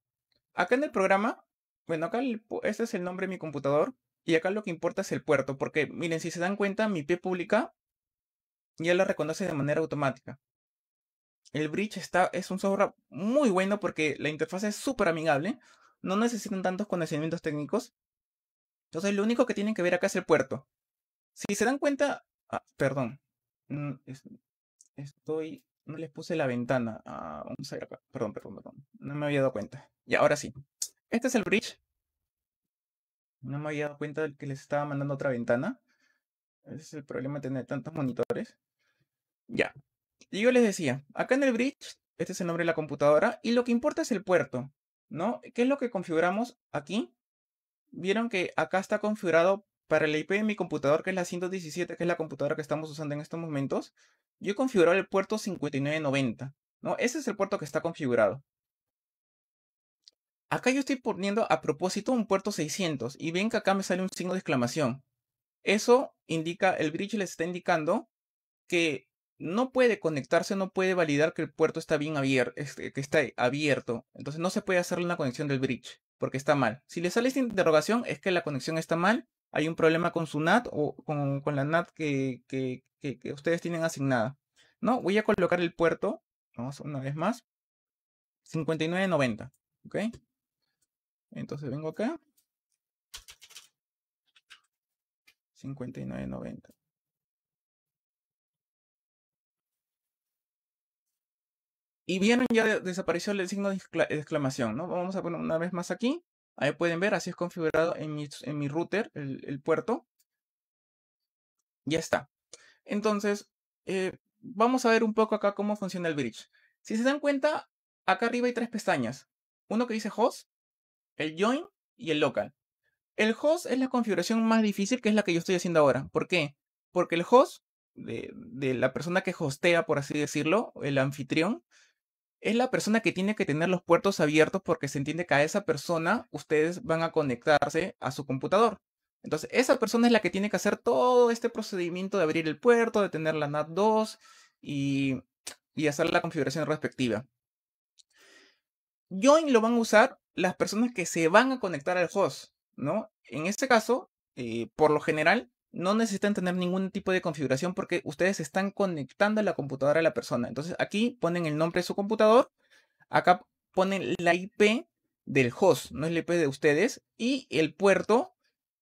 Acá en el programa, bueno, acá este es el nombre de mi computador y acá lo que importa es el puerto, porque miren, si se dan cuenta, mi pie pública ya la reconoce de manera automática. El Bridge está, es un software muy bueno porque la interfaz es súper amigable, no necesitan tantos conocimientos técnicos. Entonces, lo único que tienen que ver acá es el puerto. Si se dan cuenta, ah, perdón, estoy no les puse la ventana. a acá. Perdón, perdón, perdón. No me había dado cuenta. Y ahora sí. Este es el bridge. No me había dado cuenta de que les estaba mandando otra ventana. Ese es el problema de tener tantos monitores. Ya. Y yo les decía, acá en el bridge, este es el nombre de la computadora, y lo que importa es el puerto, ¿no? ¿Qué es lo que configuramos aquí? Vieron que acá está configurado para la IP de mi computador, que es la 117, que es la computadora que estamos usando en estos momentos, yo he configurado el puerto 5990. ¿no? Ese es el puerto que está configurado. Acá yo estoy poniendo a propósito un puerto 600 y ven que acá me sale un signo de exclamación. Eso indica, el bridge les está indicando que no puede conectarse, no puede validar que el puerto está bien abierto, este, que está abierto. Entonces no se puede hacerle una conexión del bridge porque está mal. Si le sale esta interrogación es que la conexión está mal hay un problema con su NAT o con, la NAT que, ustedes tienen asignada. ¿no? Voy a colocar el puerto, vamos una vez más, 5990, ¿ok? Entonces vengo acá. 5990. Y vieron, ya desapareció el signo de exclamación, ¿no? Vamos a poner una vez más aquí. Ahí pueden ver, así es configurado en mi, en mi router el, puerto. Ya está. Entonces, eh, vamos a ver un poco acá cómo funciona el bridge. Si se dan cuenta, acá arriba hay tres pestañas. Uno que dice host, el join y el local. El host es la configuración más difícil que es la que yo estoy haciendo ahora. ¿Por qué? Porque el host de, de la persona que hostea, por así decirlo, el anfitrión, es la persona que tiene que tener los puertos abiertos porque se entiende que a esa persona ustedes van a conectarse a su computador. Entonces, esa persona es la que tiene que hacer todo este procedimiento de abrir el puerto, de tener la NAT 2 y, hacer la configuración respectiva. Join lo van a usar las personas que se van a conectar al host, ¿no? En este caso, eh, por lo general, no necesitan tener ningún tipo de configuración porque ustedes están conectando la computadora a la persona. Entonces aquí ponen el nombre de su computador, acá ponen la IP del host, no es la IP de ustedes, y el puerto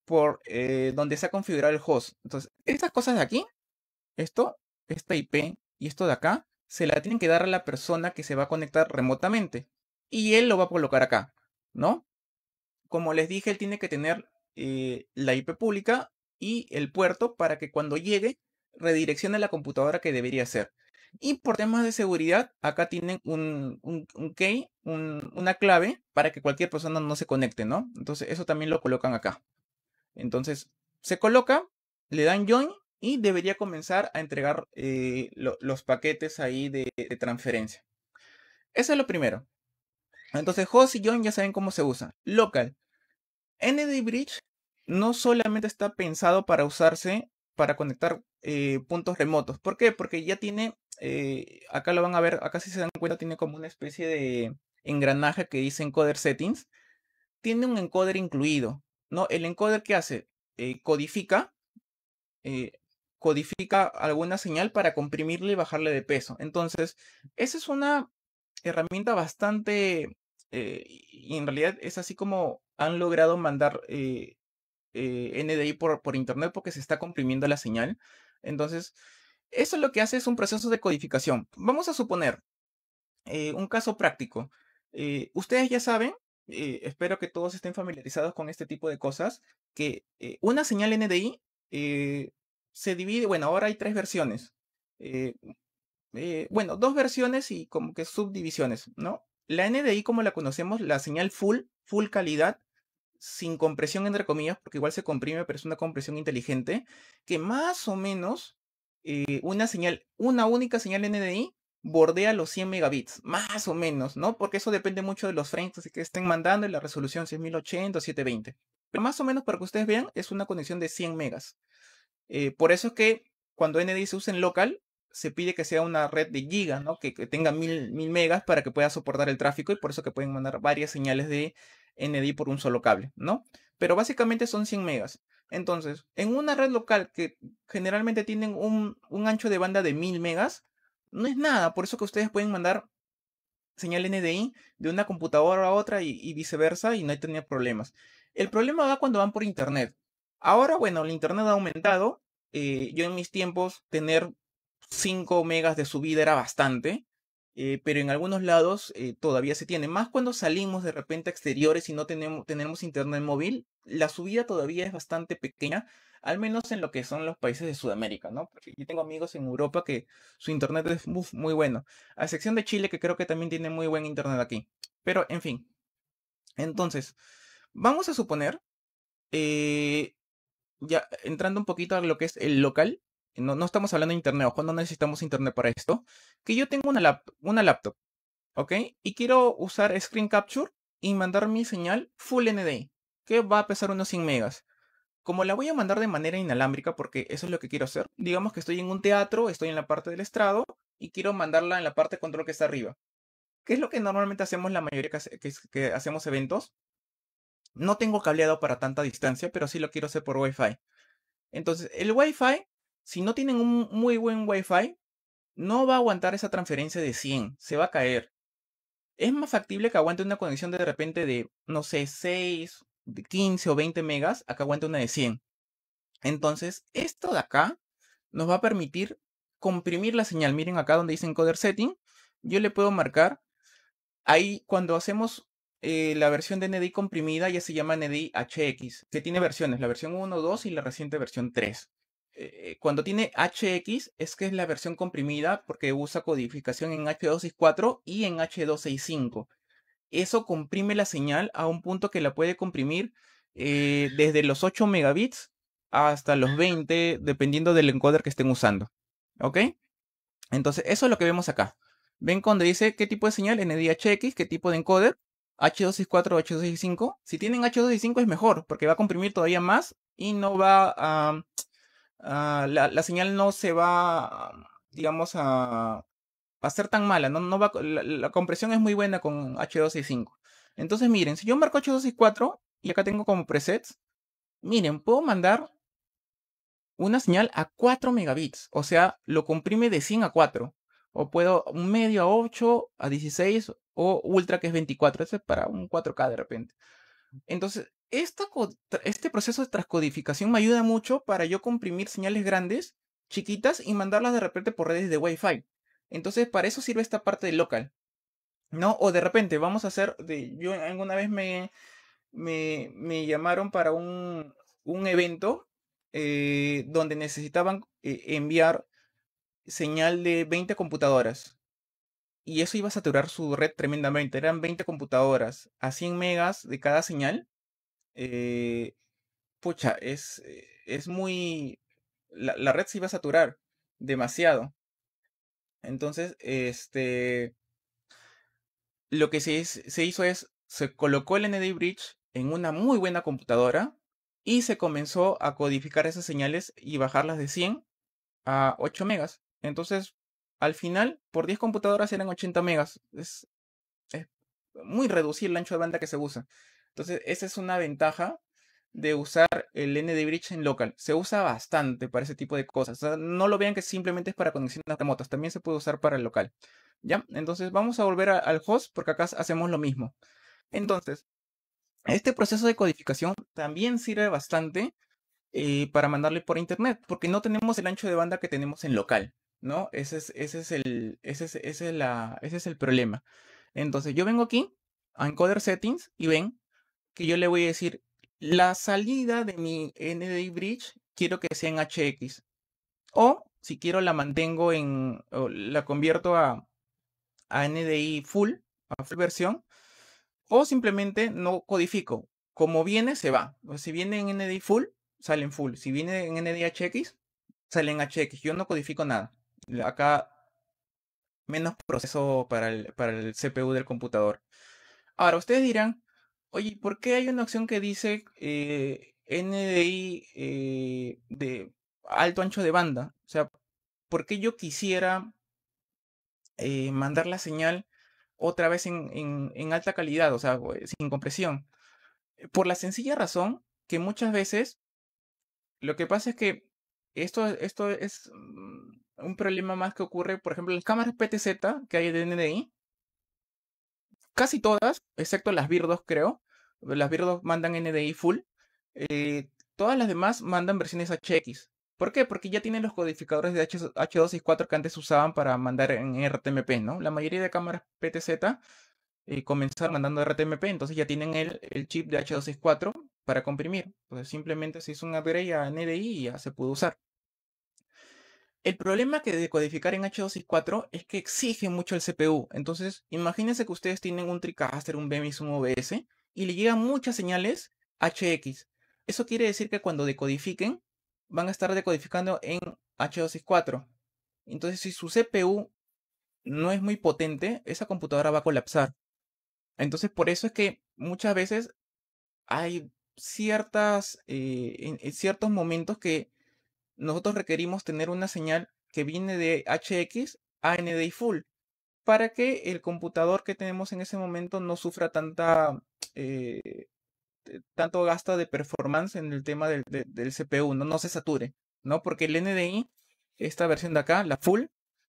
por eh, donde se ha configurado el host. Entonces, estas cosas de aquí, esto, esta IP y esto de acá, se la tienen que dar a la persona que se va a conectar remotamente. Y él lo va a colocar acá, ¿no? Como les dije, él tiene que tener eh, la IP pública y el puerto para que cuando llegue redireccione la computadora que debería ser. Y por temas de seguridad, acá tienen un, key, una clave para que cualquier persona no se conecte, ¿no? Entonces eso también lo colocan acá. Entonces se coloca, le dan join y debería comenzar a entregar eh, los paquetes ahí de, transferencia. Eso es lo primero. Entonces host y join ya saben cómo se usa. Local. ND Bridge no solamente está pensado para usarse para conectar eh, puntos remotos. ¿Por qué? Porque ya tiene, eh, acá lo van a ver, acá si se dan cuenta, tiene como una especie de engranaje que dice encoder settings. Tiene un encoder incluido, ¿no? El encoder ¿qué hace, eh, codifica, codifica alguna señal para comprimirle y bajarle de peso. Entonces, esa es una herramienta bastante, y en realidad es así como han logrado mandar eh, NDI por, internet porque se está comprimiendo la señal. Entonces, eso lo que hace es un proceso de codificación. Vamos a suponer eh, un caso práctico. Eh, ustedes ya saben, espero que todos estén familiarizados con este tipo de cosas, que una señal NDI se divide, bueno, ahora hay tres versiones. bueno, dos versiones y como que subdivisiones, ¿no? La NDI como la conocemos, la señal full, full calidad, sin compresión entre comillas, porque igual se comprime, pero es una compresión inteligente, que más o menos eh, una señal, una única señal NDI bordea los 100 megabits, más o menos, ¿no? Porque eso depende mucho de los frames que estén mandando y la resolución, si es 1080 o 720. Pero más o menos, para que ustedes vean, es una conexión de 100 megas. Eh, por eso es que cuando NDI se usa en local, se pide que sea una red de giga, ¿no? Que, tenga 1000 mil, mil megas para que pueda soportar el tráfico y por eso que pueden mandar varias señales de NDI por un solo cable, ¿no? Pero básicamente son 100 megas. Entonces, en una red local que generalmente tienen un, ancho de banda de 1000 megas, no es nada. Por eso que ustedes pueden mandar señal NDI de una computadora a otra y, viceversa y no hay tener problemas. El problema va cuando van por internet. Ahora, bueno, el internet ha aumentado. Eh, yo en mis tiempos tener 5 megas de subida era bastante. Eh, pero en algunos lados eh, todavía se tiene. Más cuando salimos de repente a exteriores y no tenemos, tenemos internet móvil, la subida todavía es bastante pequeña, al menos en lo que son los países de Sudamérica, ¿no? Porque yo tengo amigos en Europa que su internet es muy, muy bueno, a excepción de Chile, que creo que también tiene muy buen internet aquí. Pero, en fin. Entonces, vamos a suponer, eh, ya entrando un poquito a lo que es el local, no, estamos hablando de internet, ojo, no necesitamos internet para esto, que yo tengo una, una laptop, ¿ok? Y quiero usar Screen Capture y mandar mi señal Full ND, que va a pesar unos 100 megas. Como la voy a mandar de manera inalámbrica, porque eso es lo que quiero hacer, digamos que estoy en un teatro, estoy en la parte del estrado y quiero mandarla en la parte control que está arriba. ¿Qué es lo que normalmente hacemos la mayoría que, hacemos eventos? No tengo cableado para tanta distancia, pero sí lo quiero hacer por Wi-Fi. Entonces, el Wi-Fi si no tienen un muy buen Wi-Fi, no va a aguantar esa transferencia de 100, se va a caer. Es más factible que aguante una conexión de repente de, no sé, 6, 15 o 20 megas, acá aguante una de 100. Entonces, esto de acá nos va a permitir comprimir la señal. Miren acá donde dice encoder setting, yo le puedo marcar. Ahí cuando hacemos eh, la versión de NDI comprimida ya se llama NDI HX, que tiene versiones, la versión 1, 2 y la reciente versión 3. Eh, eh, cuando tiene HX es que es la versión comprimida porque usa codificación en H264 y en H265. Eso comprime la señal a un punto que la puede comprimir eh, desde los 8 megabits hasta los 20, dependiendo del encoder que estén usando. ¿Ok? Entonces, eso es lo que vemos acá. Ven cuando dice qué tipo de señal, NDHX, qué tipo de encoder, H264 o H265. Si tienen H265 es mejor, porque va a comprimir todavía más y no va a... Ah, la, señal no se va, digamos, a, a ser tan mala. No, va, la, compresión es muy buena con H265. Entonces, miren, si yo marco H264 y acá tengo como presets, miren, puedo mandar una señal a 4 megabits. O sea, lo comprime de 100 a 4. O puedo un medio a 8, a 16 o ultra que es 24. Ese es para un 4K de repente. Entonces, este proceso de transcodificación me ayuda mucho para yo comprimir señales grandes, chiquitas, y mandarlas de repente por redes de Wi-Fi. Entonces, para eso sirve esta parte de local. ¿No? O de repente, vamos a hacer. De, yo alguna vez me, me, llamaron para un, un evento eh, donde necesitaban eh, enviar señal de 20 computadoras. Y eso iba a saturar su red tremendamente. Eran 20 computadoras a 100 megas de cada señal. Eh, pucha, es, eh, es muy... La, red se iba a saturar demasiado. Entonces, este... Lo que se, se hizo es, se colocó el ND Bridge en una muy buena computadora y se comenzó a codificar esas señales y bajarlas de 100 a 8 megas. Entonces, al final, por 10 computadoras eran 80 megas. Es, es muy reducir el ancho de banda que se usa. Entonces, esa es una ventaja de usar el ndBridge en local. Se usa bastante para ese tipo de cosas. no lo vean que simplemente es para conexiones remotas. También se puede usar para el local. ¿Ya? Entonces vamos a volver al host porque acá hacemos lo mismo. Entonces, este proceso de codificación también sirve bastante eh, para mandarle por internet porque no tenemos el ancho de banda que tenemos en local. ¿No? Ese es, ese es, el, es la, ese es el problema. Entonces yo vengo aquí a Encoder Settings y ven que yo le voy a decir, la salida de mi NDI Bridge quiero que sea en HX. O si quiero la mantengo en, la convierto a, a NDI full, a full versión. O simplemente no codifico. Como viene, se va. si viene en NDI full, sale en full. Si viene en NDI HX, sale en HX. Yo no codifico nada. Acá menos proceso para el, para el CPU del computador. Ahora, ustedes dirán, Oye, ¿por qué hay una opción que dice eh, NDI eh, de alto ancho de banda? O sea, ¿por qué yo quisiera eh, mandar la señal otra vez en, alta calidad, o sea, sin compresión? Por la sencilla razón que muchas veces lo que pasa es que esto, esto es mm, un problema más que ocurre, por ejemplo, en las cámaras PTZ que hay de NDI, casi todas, excepto las Birdos, 2 creo, las Birdos mandan NDI full, eh, todas las demás mandan versiones HX. ¿Por qué? Porque ya tienen los codificadores de H264 que antes usaban para mandar en RTMP, ¿no? La mayoría de cámaras PTZ eh, comenzaron mandando RTMP, entonces ya tienen el, chip de H264 para comprimir. Entonces simplemente se hizo un upgrade a NDI y ya se pudo usar. El problema que de codificar en H264 es que exige mucho el CPU. Entonces, imagínense que ustedes tienen un TriCaster, un Bemis, un OBS, y le llegan muchas señales HX. Eso quiere decir que cuando decodifiquen, van a estar decodificando en H264. Entonces, si su CPU no es muy potente, esa computadora va a colapsar. Entonces, por eso es que muchas veces hay ciertas, eh, en, ciertos momentos que nosotros requerimos tener una señal que viene de HX a NDI full para que el computador que tenemos en ese momento no sufra tanta eh, eh, tanto gasto de performance en el tema del, CPU, ¿no? no se sature, ¿no? Porque el NDI, esta versión de acá, la full,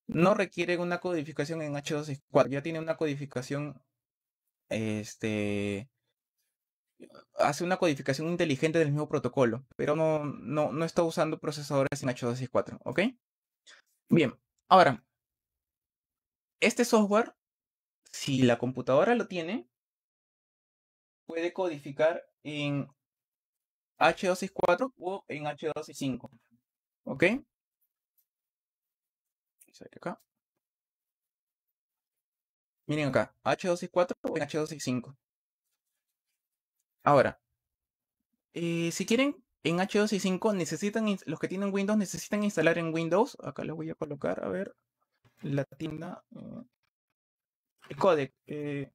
no requiere una codificación en H264, ya tiene una codificación, este, hace una codificación inteligente del mismo protocolo, pero no, no, no está usando procesadores en H264, ¿ok? Bien, ahora, este software, si la computadora lo tiene, puede codificar en H264 o en H265. ¿Ok? Miren acá, H264 o en H265. Ahora, eh, si quieren en H265 necesitan, los que tienen Windows necesitan instalar en Windows. Acá les voy a colocar, a ver, la tienda, eh, el codec. Eh,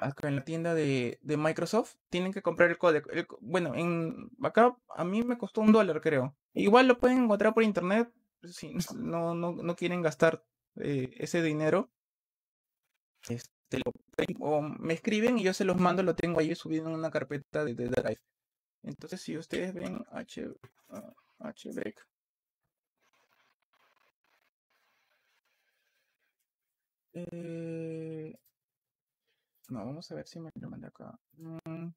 acá ah, en la tienda de, de Microsoft, tienen que comprar el código. bueno, en, acá a mí me costó un dólar, creo. Igual lo pueden encontrar por internet si no, no, no quieren gastar eh, ese dinero. Este, me escriben y yo se los mando, lo tengo ahí subido en una carpeta de, Drive. Entonces, si ustedes ven H, HBEC, ah, no, vamos a ver si me lo mandé acá. Mm.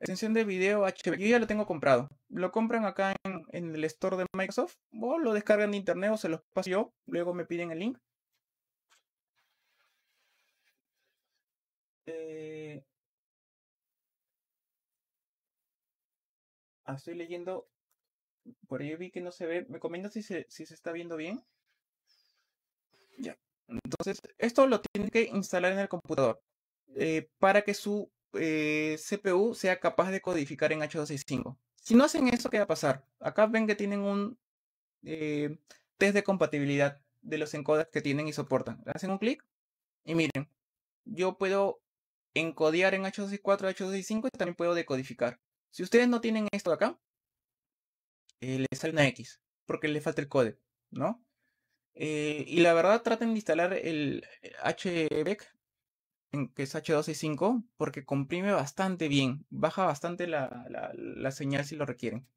Extensión de video HB. ya lo tengo comprado. Lo compran acá en, el store de Microsoft. O lo descargan de internet o se los paso yo. Luego me piden el link. Eh. Ah, estoy leyendo por ahí vi que no se ve. ¿Me comentas si se, está viendo bien? Ya. Entonces, esto lo tienen que instalar en el computador eh, para que su eh, CPU sea capaz de codificar en H265. Si no hacen eso, ¿qué va a pasar? Acá ven que tienen un eh, test de compatibilidad de los encoders que tienen y soportan. Hacen un clic y miren, yo puedo encodear en H264, H265 y también puedo decodificar. Si ustedes no tienen esto acá, eh, le sale una X, porque le falta el code ¿no? Eh, y la verdad traten de instalar el eh, HVEC que es H265, porque comprime bastante bien, baja bastante la, señal si lo requieren.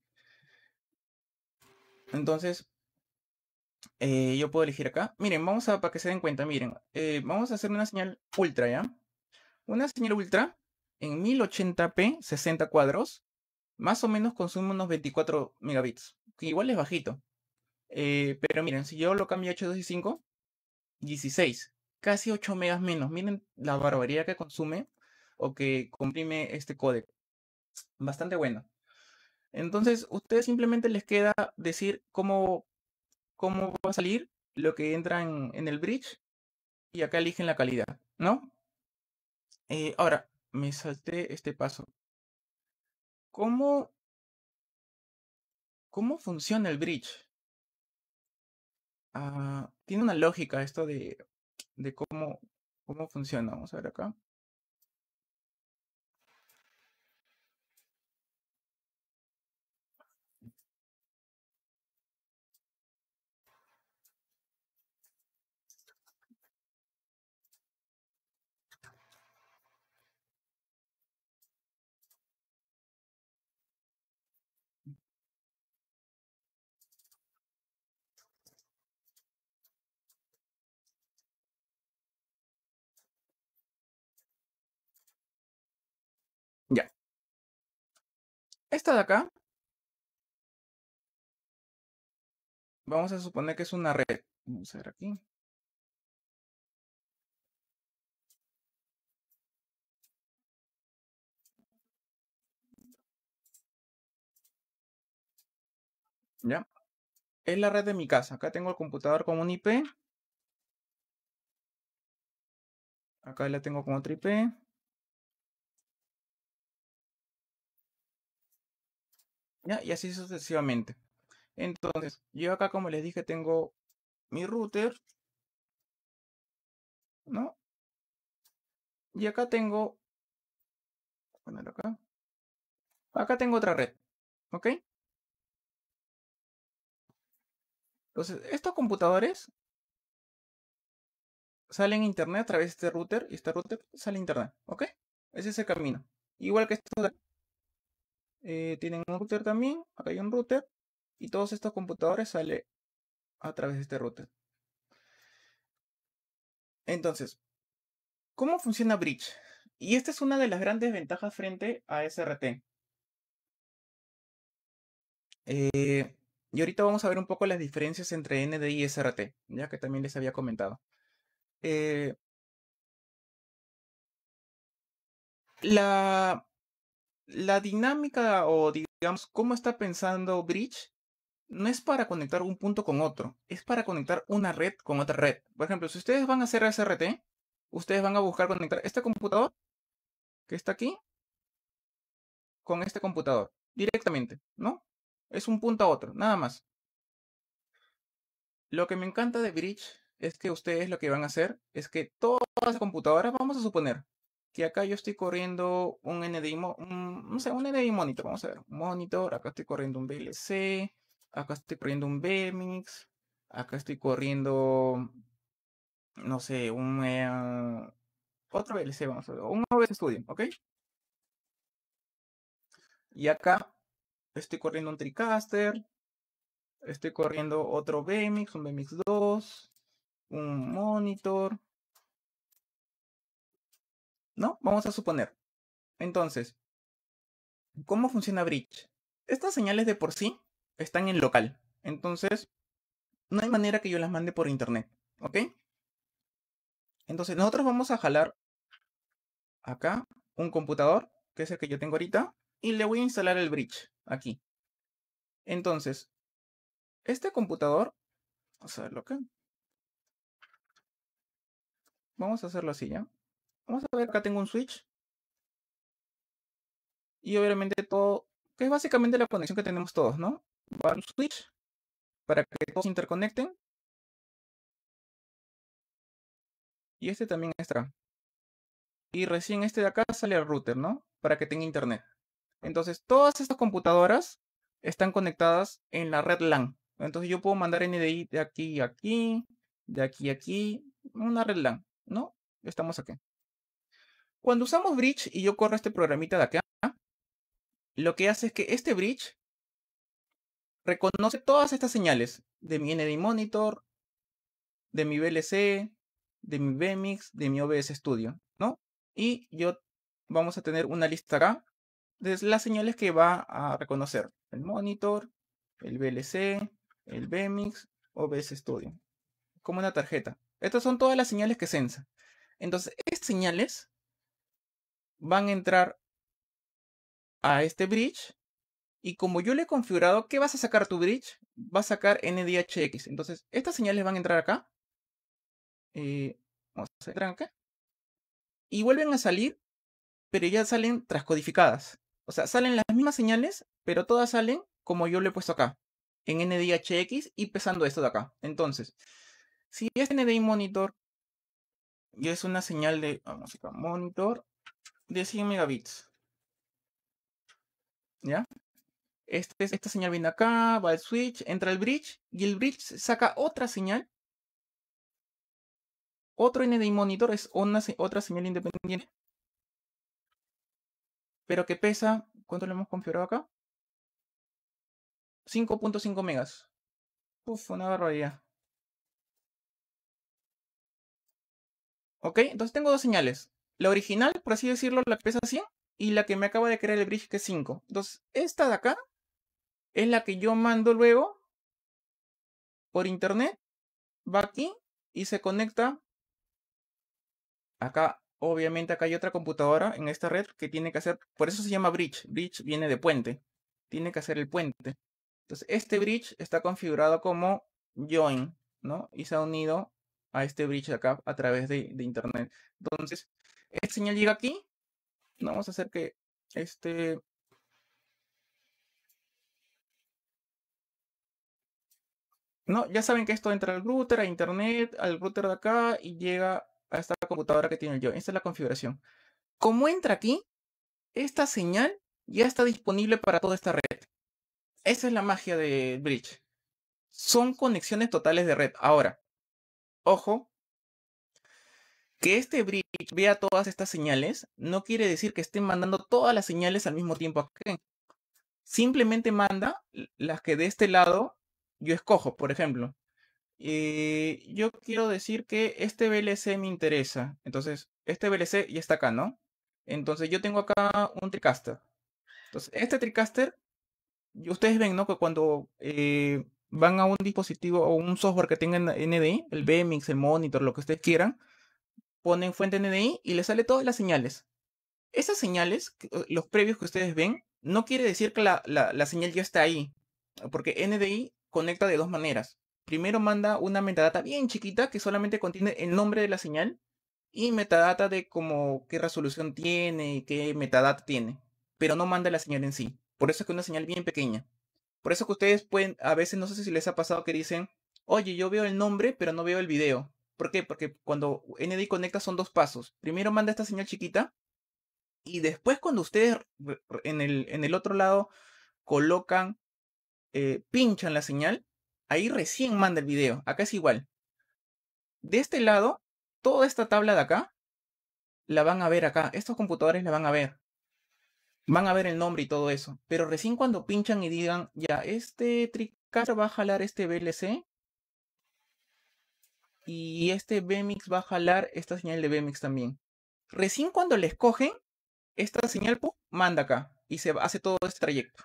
Entonces, yo puedo elegir acá. Miren, vamos a, para que se den cuenta, miren, vamos a hacer una señal ultra, ¿ya? Una señal ultra en 1080p, 60 cuadros, más o menos consume unos 24 megabits, que igual es bajito. Eh, pero miren, si yo lo cambio a 25 16, casi 8 megas menos. Miren la barbaridad que consume o que comprime este código Bastante bueno. Entonces, ustedes simplemente les queda decir cómo, cómo va a salir lo que entra en, el bridge y acá eligen la calidad, ¿no? Eh, ahora, me salté este paso. ¿Cómo, cómo funciona el bridge? Ah, tiene una lógica esto de, de cómo, cómo funciona. Vamos a ver acá. Esta de acá, vamos a suponer que es una red. Vamos a ver aquí. ¿Ya? Es la red de mi casa. Acá tengo el computador con un IP. Acá la tengo con otro IP. Y así sucesivamente. Entonces, yo acá, como les dije, tengo mi router, ¿no? Y acá tengo, Ponerlo acá, acá tengo otra red, ¿ok? Entonces, estos computadores salen internet a través de este router y este router sale internet, ¿ok? Ese es el camino. Igual que esto eh, tienen un router también, acá hay un router, y todos estos computadores salen a través de este router. Entonces, ¿cómo funciona Bridge? Y esta es una de las grandes ventajas frente a SRT. Eh, y ahorita vamos a ver un poco las diferencias entre NDI y SRT, ya que también les había comentado. Eh, la, la dinámica o digamos cómo está pensando Bridge no es para conectar un punto con otro, es para conectar una red con otra red. Por ejemplo, si ustedes van a hacer SRT, ustedes van a buscar conectar este computador que está aquí con este computador directamente, ¿no? Es un punto a otro, nada más. Lo que me encanta de Bridge es que ustedes lo que van a hacer es que todas las computadoras, vamos a suponer, que acá yo estoy corriendo un NDI, no sé, un monitor, vamos a ver, un monitor, acá estoy corriendo un VLC, acá estoy corriendo un VMix, acá estoy corriendo, no sé, un, eh, otro VLC, vamos a ver, un OBS Studio, ¿ok? Y acá estoy corriendo un TriCaster, estoy corriendo otro VMix, un VMix 2, un monitor, ¿no? Vamos a suponer. Entonces, ¿cómo funciona Bridge? Estas señales de por sí están en local. Entonces, no hay manera que yo las mande por internet, ¿ok? Entonces, nosotros vamos a jalar acá un computador, que es el que yo tengo ahorita, y le voy a instalar el bridge aquí. Entonces, este computador, vamos a Vamos a hacerlo así ya. Vamos a ver, acá tengo un switch. Y obviamente todo, que es básicamente la conexión que tenemos todos, ¿no? Va un switch para que todos se interconecten. Y este también está. Y recién este de acá sale al router, ¿no? Para que tenga internet. Entonces, todas estas computadoras están conectadas en la red LAN. Entonces, yo puedo mandar NDI de aquí a aquí, de aquí a aquí, una red LAN, ¿no? Estamos aquí. Cuando usamos bridge y yo corro este programita de acá, lo que hace es que este bridge reconoce todas estas señales de mi ND Monitor, de mi VLC, de mi VMix, de mi OBS Studio, ¿no? Y yo vamos a tener una lista acá de las señales que va a reconocer el monitor, el VLC, el VMix, OBS Studio, como una tarjeta. Estas son todas las señales que sensa. Entonces, estas señales van a entrar a este bridge y como yo le he configurado, ¿qué vas a sacar tu bridge? Va a sacar NDHX. Entonces, estas señales van a entrar acá. Eh, vamos a hacer acá. Y vuelven a salir, pero ya salen transcodificadas. O sea, salen las mismas señales, pero todas salen como yo le he puesto acá. En NDHX y pesando esto de acá. Entonces, si es este NDI monitor y es una señal de... Vamos a monitor de 100 megabits. ¿Ya? Este, esta señal viene acá, va al switch, entra el bridge y el bridge saca otra señal. Otro NDI monitor es otra señal independiente. Pero que pesa, ¿cuánto le hemos configurado acá? 5.5 megas. Uf, una barbaridad. Ok, entonces tengo dos señales. La original, por así decirlo, la pesa así y la que me acaba de crear el bridge que es 5. Entonces, esta de acá es la que yo mando luego por internet. Va aquí y se conecta. Acá, obviamente, acá hay otra computadora en esta red que tiene que hacer, por eso se llama bridge. Bridge viene de puente. Tiene que hacer el puente. Entonces, este bridge está configurado como join, ¿no? Y se ha unido a este bridge acá a través de internet. Entonces, esta señal llega aquí. Vamos a hacer que este... No, ya saben que esto entra al router, a internet, al router de acá y llega a esta computadora que tiene yo. Esta es la configuración. Como entra aquí, esta señal ya está disponible para toda esta red. Esa es la magia de Bridge. Son conexiones totales de red. Ahora, ojo, que este bridge vea todas estas señales no quiere decir que estén mandando todas las señales al mismo tiempo Simplemente manda las que de este lado yo escojo, por ejemplo. Eh, yo quiero decir que este VLC me interesa. Entonces, este VLC ya está acá, ¿no? Entonces, yo tengo acá un Tricaster. Entonces, este Tricaster, ustedes ven, ¿no? Que cuando eh, van a un dispositivo o un software que tenga NDI, el BMX, el monitor, lo que ustedes quieran, ponen fuente NDI y le sale todas las señales. Esas señales, eh, los previos que ustedes ven, no quiere decir que la, la señal ya está ahí, porque NDI conecta de dos maneras. Primero manda una metadata bien chiquita que solamente contiene el nombre de la señal y metadata de como qué resolución tiene y qué metadata tiene, pero no manda la señal en sí. Por eso es que es una señal bien pequeña. Por eso que ustedes pueden, a veces no sé si les ha pasado que dicen, oye, yo veo el nombre, pero no veo el video. ¿Por qué? Porque cuando NDI conecta son dos pasos. Primero manda esta señal chiquita y después cuando ustedes en el, en el otro lado colocan, eh, pinchan la señal, ahí recién manda el video. Acá es igual. De este lado, toda esta tabla de acá, la van a ver acá. Estos computadores la van a ver. Van a ver el nombre y todo eso. Pero recién cuando pinchan y digan, ya, este Tricar va a jalar este VLC, y este BMX va a jalar esta señal de BMX también. Recién cuando le escogen. esta señal manda acá y se hace todo este trayecto.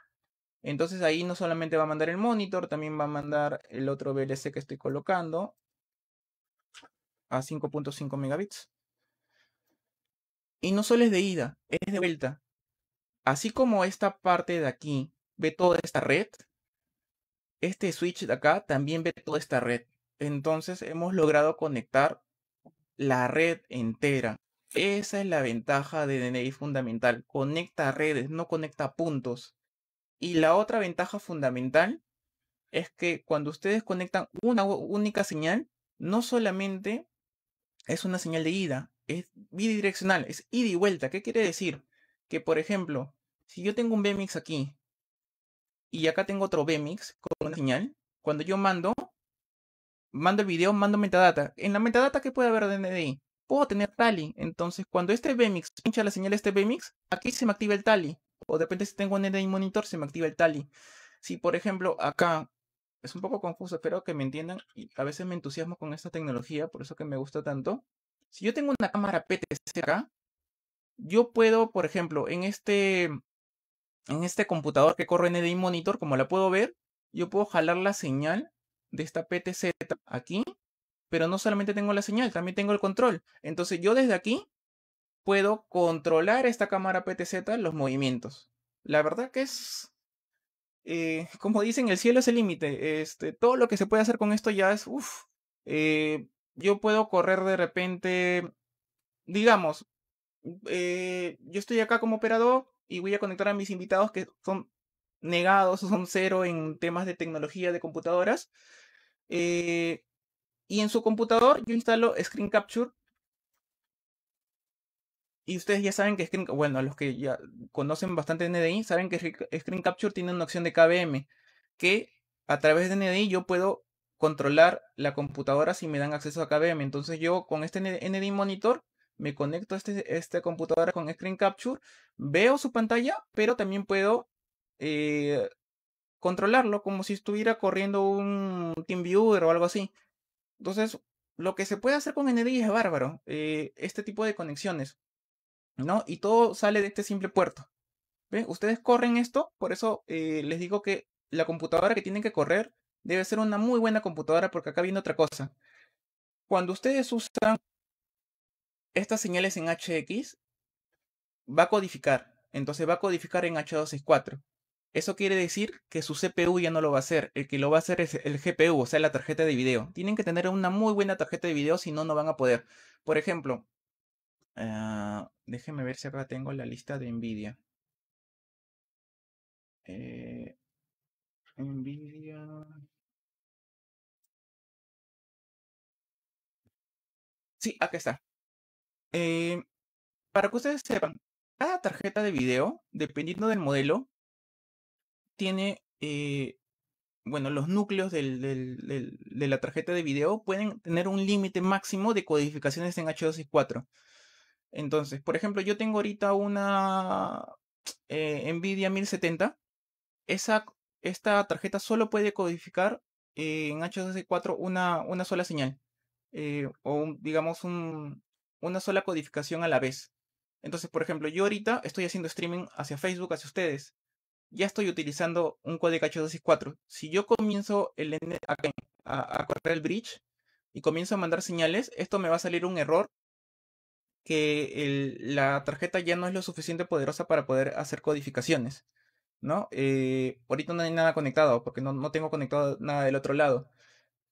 Entonces ahí no solamente va a mandar el monitor, también va a mandar el otro VLC que estoy colocando a 5.5 megabits. Y no solo es de ida, es de vuelta. Así como esta parte de aquí ve toda esta red, este switch de acá también ve toda esta red. Entonces hemos logrado conectar la red entera. Esa es la ventaja de DNI fundamental. Conecta redes, no conecta puntos. Y la otra ventaja fundamental es que cuando ustedes conectan una única señal, no solamente es una señal de ida, es bidireccional, es ida y vuelta. ¿Qué quiere decir? Que, por ejemplo, si yo tengo un BMX aquí y acá tengo otro BMX con una señal, cuando yo mando, mando el video, mando metadata. En la metadata, ¿qué puede haber de NDI? Puedo tener tally. Entonces, cuando este bmx pincha la señal de este bmx aquí se me activa el tally. O de repente, si tengo un NDI monitor, se me activa el tally. Si, por ejemplo, acá es un poco confuso, espero que me entiendan. a veces me entusiasmo con esta tecnología, por eso que me gusta tanto. Si yo tengo una cámara PTC acá, yo puedo, por ejemplo, en este, en este computador que corre NDI Monitor, como la puedo ver, yo puedo jalar la señal de esta PTZ aquí, pero no solamente tengo la señal, también tengo el control. Entonces yo desde aquí puedo controlar esta cámara PTZ los movimientos. La verdad que es, eh, como dicen, el cielo es el límite. Este, todo lo que se puede hacer con esto ya es, uff, eh, yo puedo correr de repente, digamos, eh, yo estoy acá como operador y voy a conectar a mis invitados que son negados son cero en temas de tecnología de computadoras. Eh, y en su computador yo instalo Screen Capture. Y ustedes ya saben que Screen, bueno, los que ya conocen bastante NDI, saben que Screen Capture tiene una opción de KVM, que a través de NDI yo puedo controlar la computadora si me dan acceso a KVM. Entonces yo con este NDI monitor me conecto a este, esta computadora con Screen Capture, veo su pantalla, pero también puedo eh, controlarlo como si estuviera corriendo un TeamViewer o algo así. Entonces, lo que se puede hacer con NDI es bárbaro, eh, este tipo de conexiones, ¿no? Y todo sale de este simple puerto. ¿Ve? Ustedes corren esto, por eso eh, les digo que la computadora que tienen que correr debe ser una muy buena computadora porque acá viene otra cosa. Cuando ustedes usan estas señales en HX, va a codificar. Entonces va a codificar en H264. Eso quiere decir que su CPU ya no lo va a hacer, el que lo va a hacer es el GPU, o sea, la tarjeta de video. Tienen que tener una muy buena tarjeta de video, si no, no van a poder. Por ejemplo, ah, déjeme déjenme ver si acá tengo la lista de Nvidia. Eh, Nvidia. Sí, aquí está. Eh, para que ustedes sepan, cada tarjeta de video, dependiendo del modelo, tiene, eh, bueno, los núcleos de la tarjeta de video pueden tener un límite máximo de codificaciones en H264. Entonces, por ejemplo, yo tengo ahorita una eh, Nvidia 1070. Esa, esta tarjeta solo puede codificar eh, en H264 una, una sola señal. o digamos una sola codificación a la vez. Entonces, por ejemplo, yo ahorita estoy haciendo streaming hacia Facebook, hacia ustedes ya estoy utilizando un código H264. Si yo comienzo a, cortar correr el bridge y comienzo a mandar señales, esto me va a salir un error que la tarjeta ya no es lo suficiente poderosa para poder hacer codificaciones. ¿no? Eh, ahorita no hay nada conectado porque no, tengo conectado nada del otro lado.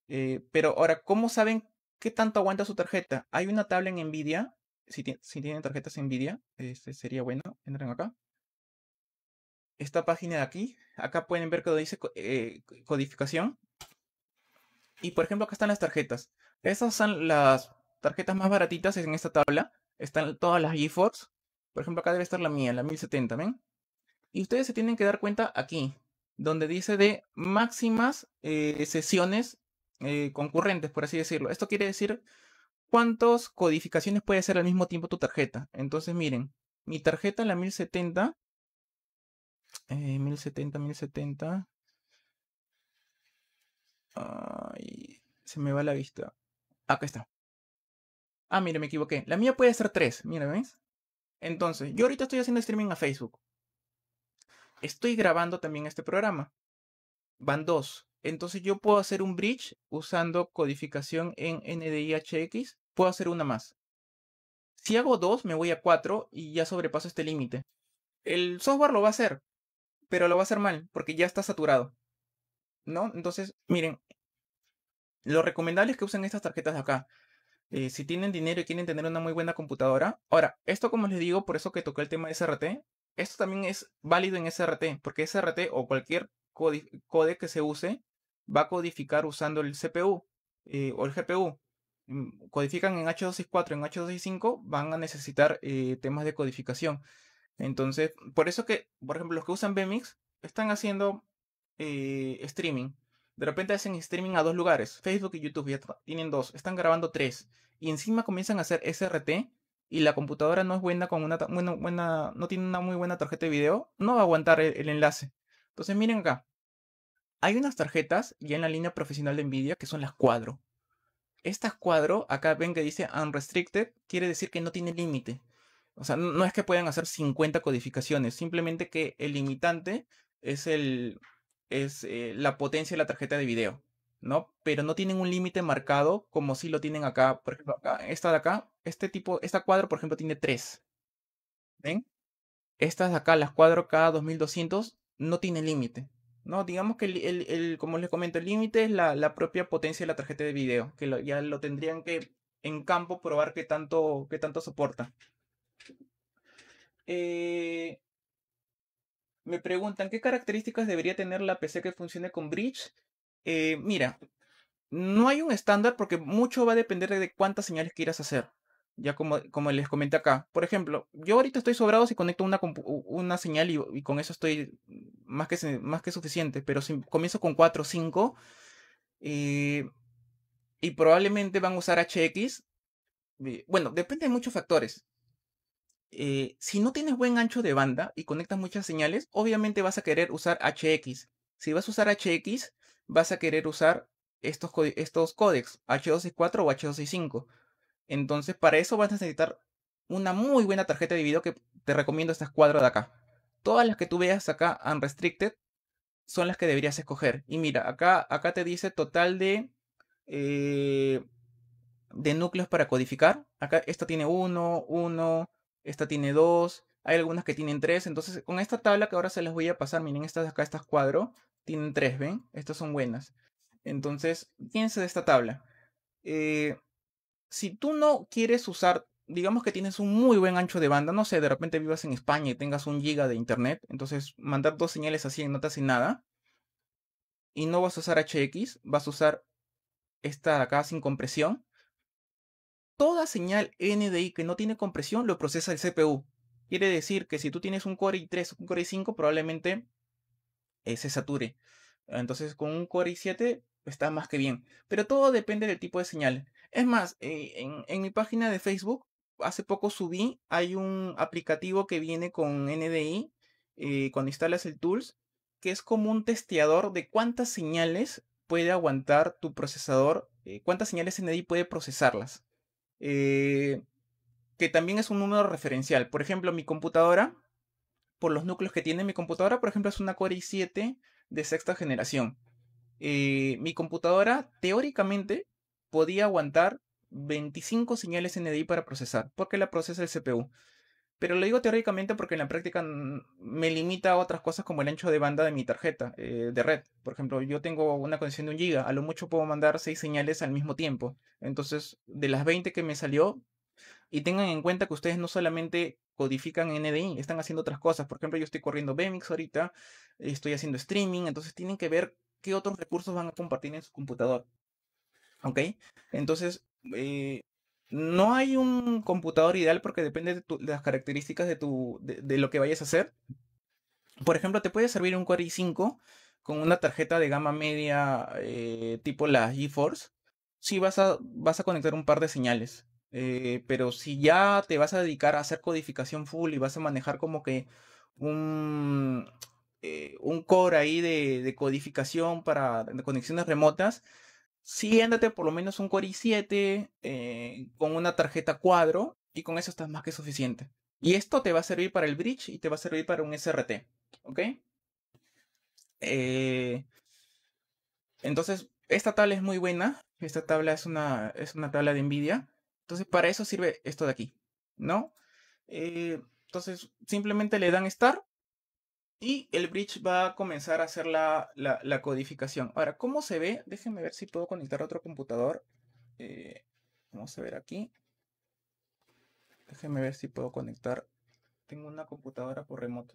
Eh, pero ahora, ¿cómo saben qué tanto aguanta su tarjeta? Hay una tabla en NVIDIA. Si, tienen tarjetas NVIDIA, este sería bueno. Entran acá esta página de aquí. Acá pueden ver que dice eh, codificación. Y por ejemplo, acá están las tarjetas. Estas son las tarjetas más baratitas en esta tabla. Están todas las GeForce. Por ejemplo, acá debe estar la mía, la 1070, ¿ven? Y ustedes se tienen que dar cuenta aquí, donde dice de máximas eh, sesiones eh, concurrentes, por así decirlo. Esto quiere decir cuántas codificaciones puede hacer al mismo tiempo tu tarjeta. Entonces, miren, mi tarjeta, la 1070, 1070, eh, 1070. se me va la vista. Acá está. Ah, mire, me equivoqué. La mía puede ser 3, mira, ¿ves? Entonces, yo ahorita estoy haciendo streaming a Facebook. Estoy grabando también este programa. Van dos. Entonces yo puedo hacer un bridge usando codificación en NDIHX. Puedo hacer una más. Si hago dos, me voy a 4 y ya sobrepaso este límite. El software lo va a hacer, pero lo va a hacer mal porque ya está saturado. ¿No? Entonces, miren, lo recomendable es que usen estas tarjetas de acá. Eh, si tienen dinero y quieren tener una muy buena computadora. Ahora, esto como les digo, por eso que toqué el tema de SRT, esto también es válido en SRT, porque SRT o cualquier code que se use va a codificar usando el CPU eh, o el GPU. Mm, codifican en H264, en H265 van a necesitar eh, temas de codificación. Entonces, por eso que, por ejemplo, los que usan BMX están haciendo eh, streaming. De repente hacen streaming a dos lugares, Facebook y YouTube, ya tienen dos, están grabando tres. Y encima comienzan a hacer SRT y la computadora no es buena con una buena, buena, no tiene una muy buena tarjeta de video, no va a aguantar el, enlace. Entonces miren acá. Hay unas tarjetas ya en la línea profesional de Nvidia que son las cuadro. Estas cuadro, acá ven que dice unrestricted, quiere decir que no tiene límite. O sea, no es que puedan hacer 50 codificaciones, simplemente que el limitante es, el, es eh, la potencia de la tarjeta de video, ¿no? Pero no tienen un límite marcado como si lo tienen acá. Por ejemplo, acá, esta de acá, este tipo, esta cuadro, por ejemplo, tiene 3. ¿Ven? Estas de acá, las cuadro K2200, no tiene límite. No, digamos que, el, como les comento, el límite es la, propia potencia de la tarjeta de video, que ya lo tendrían que en campo probar qué tanto, qué tanto soporta. Eh, me preguntan, ¿qué características debería tener la PC que funcione con Bridge? Eh, mira, no hay un estándar porque mucho va a depender de cuántas señales quieras hacer. Ya como, como les comenté acá. Por ejemplo, yo ahorita estoy sobrado si conecto una, una señal y, con eso estoy más que, más que suficiente. Pero si comienzo con 4 o 5 eh, y probablemente van a usar HX. Bueno, depende de muchos factores. Eh, si no tienes buen ancho de banda y conectas muchas señales, obviamente vas a querer usar HX. Si vas a usar HX, vas a querer usar estos, estos códex H264 o H265. Entonces, para eso vas a necesitar una muy buena tarjeta de video que te recomiendo estas cuadras de acá. Todas las que tú veas acá unrestricted son las que deberías escoger. Y mira, acá, acá te dice total de, eh, de núcleos para codificar. Acá esto tiene 1, 1, esta tiene dos, hay algunas que tienen tres, entonces con esta tabla que ahora se les voy a pasar, miren estas de acá, estas cuatro, tienen tres, ¿ven? Estas son buenas. Entonces, piensa de esta tabla. Eh, si tú no quieres usar, digamos que tienes un muy buen ancho de banda, no sé, de repente vivas en España y tengas un giga de internet, entonces mandar dos señales así no te hace nada. Y no vas a usar HX, vas a usar esta acá sin compresión toda señal NDI que no tiene compresión lo procesa el CPU. Quiere decir que si tú tienes un Core i3 o un Core i5, probablemente eh, se sature. Entonces, con un Core i7 está más que bien. Pero todo depende del tipo de señal. Es más, eh, en, mi página de Facebook hace poco subí, hay un aplicativo que viene con NDI eh, cuando instalas el Tools, que es como un testeador de cuántas señales puede aguantar tu procesador, cuántas señales NDI puede procesarlas. Eh, que también es un número referencial. Por ejemplo, mi computadora, por los núcleos que tiene mi computadora, por ejemplo, es una Core i7 de sexta generación. Eh, mi computadora teóricamente podía aguantar 25 señales NDI para procesar, porque la procesa el CPU. Pero lo digo teóricamente porque en la práctica me limita a otras cosas como el ancho de banda de mi tarjeta eh, de red. Por ejemplo, yo tengo una conexión de un giga, a lo mucho puedo mandar seis señales al mismo tiempo. Entonces, de las 20 que me salió, y tengan en cuenta que ustedes no solamente codifican NDI, están haciendo otras cosas. Por ejemplo, yo estoy corriendo Bemix ahorita, estoy haciendo streaming, entonces tienen que ver qué otros recursos van a compartir en su computador. ¿Ok? Entonces, eh, no hay un computador ideal porque depende de, las características de, tu, de, lo que vayas a hacer. Por ejemplo, te puede servir un Core i5 con una tarjeta de gama media eh, tipo la GeForce. Si vas a, vas a conectar un par de señales. Eh, pero si ya te vas a dedicar a hacer codificación full y vas a manejar como que un, eh, un core ahí de, de, codificación para conexiones remotas, siéntate por lo menos un Core i7 eh, con una tarjeta cuadro y con eso estás más que suficiente. Y esto te va a servir para el bridge y te va a servir para un SRT, ¿ok? Eh, entonces, esta tabla es muy buena. Esta tabla es una, es una tabla de NVIDIA. Entonces, para eso sirve esto de aquí, ¿no? Eh, entonces, simplemente le dan Start y el bridge va a comenzar a hacer la, codificación. Ahora, ¿cómo se ve? Déjenme ver si puedo conectar a otro computador. Eh, vamos a ver aquí. Déjenme ver si puedo conectar. Tengo una computadora por remoto.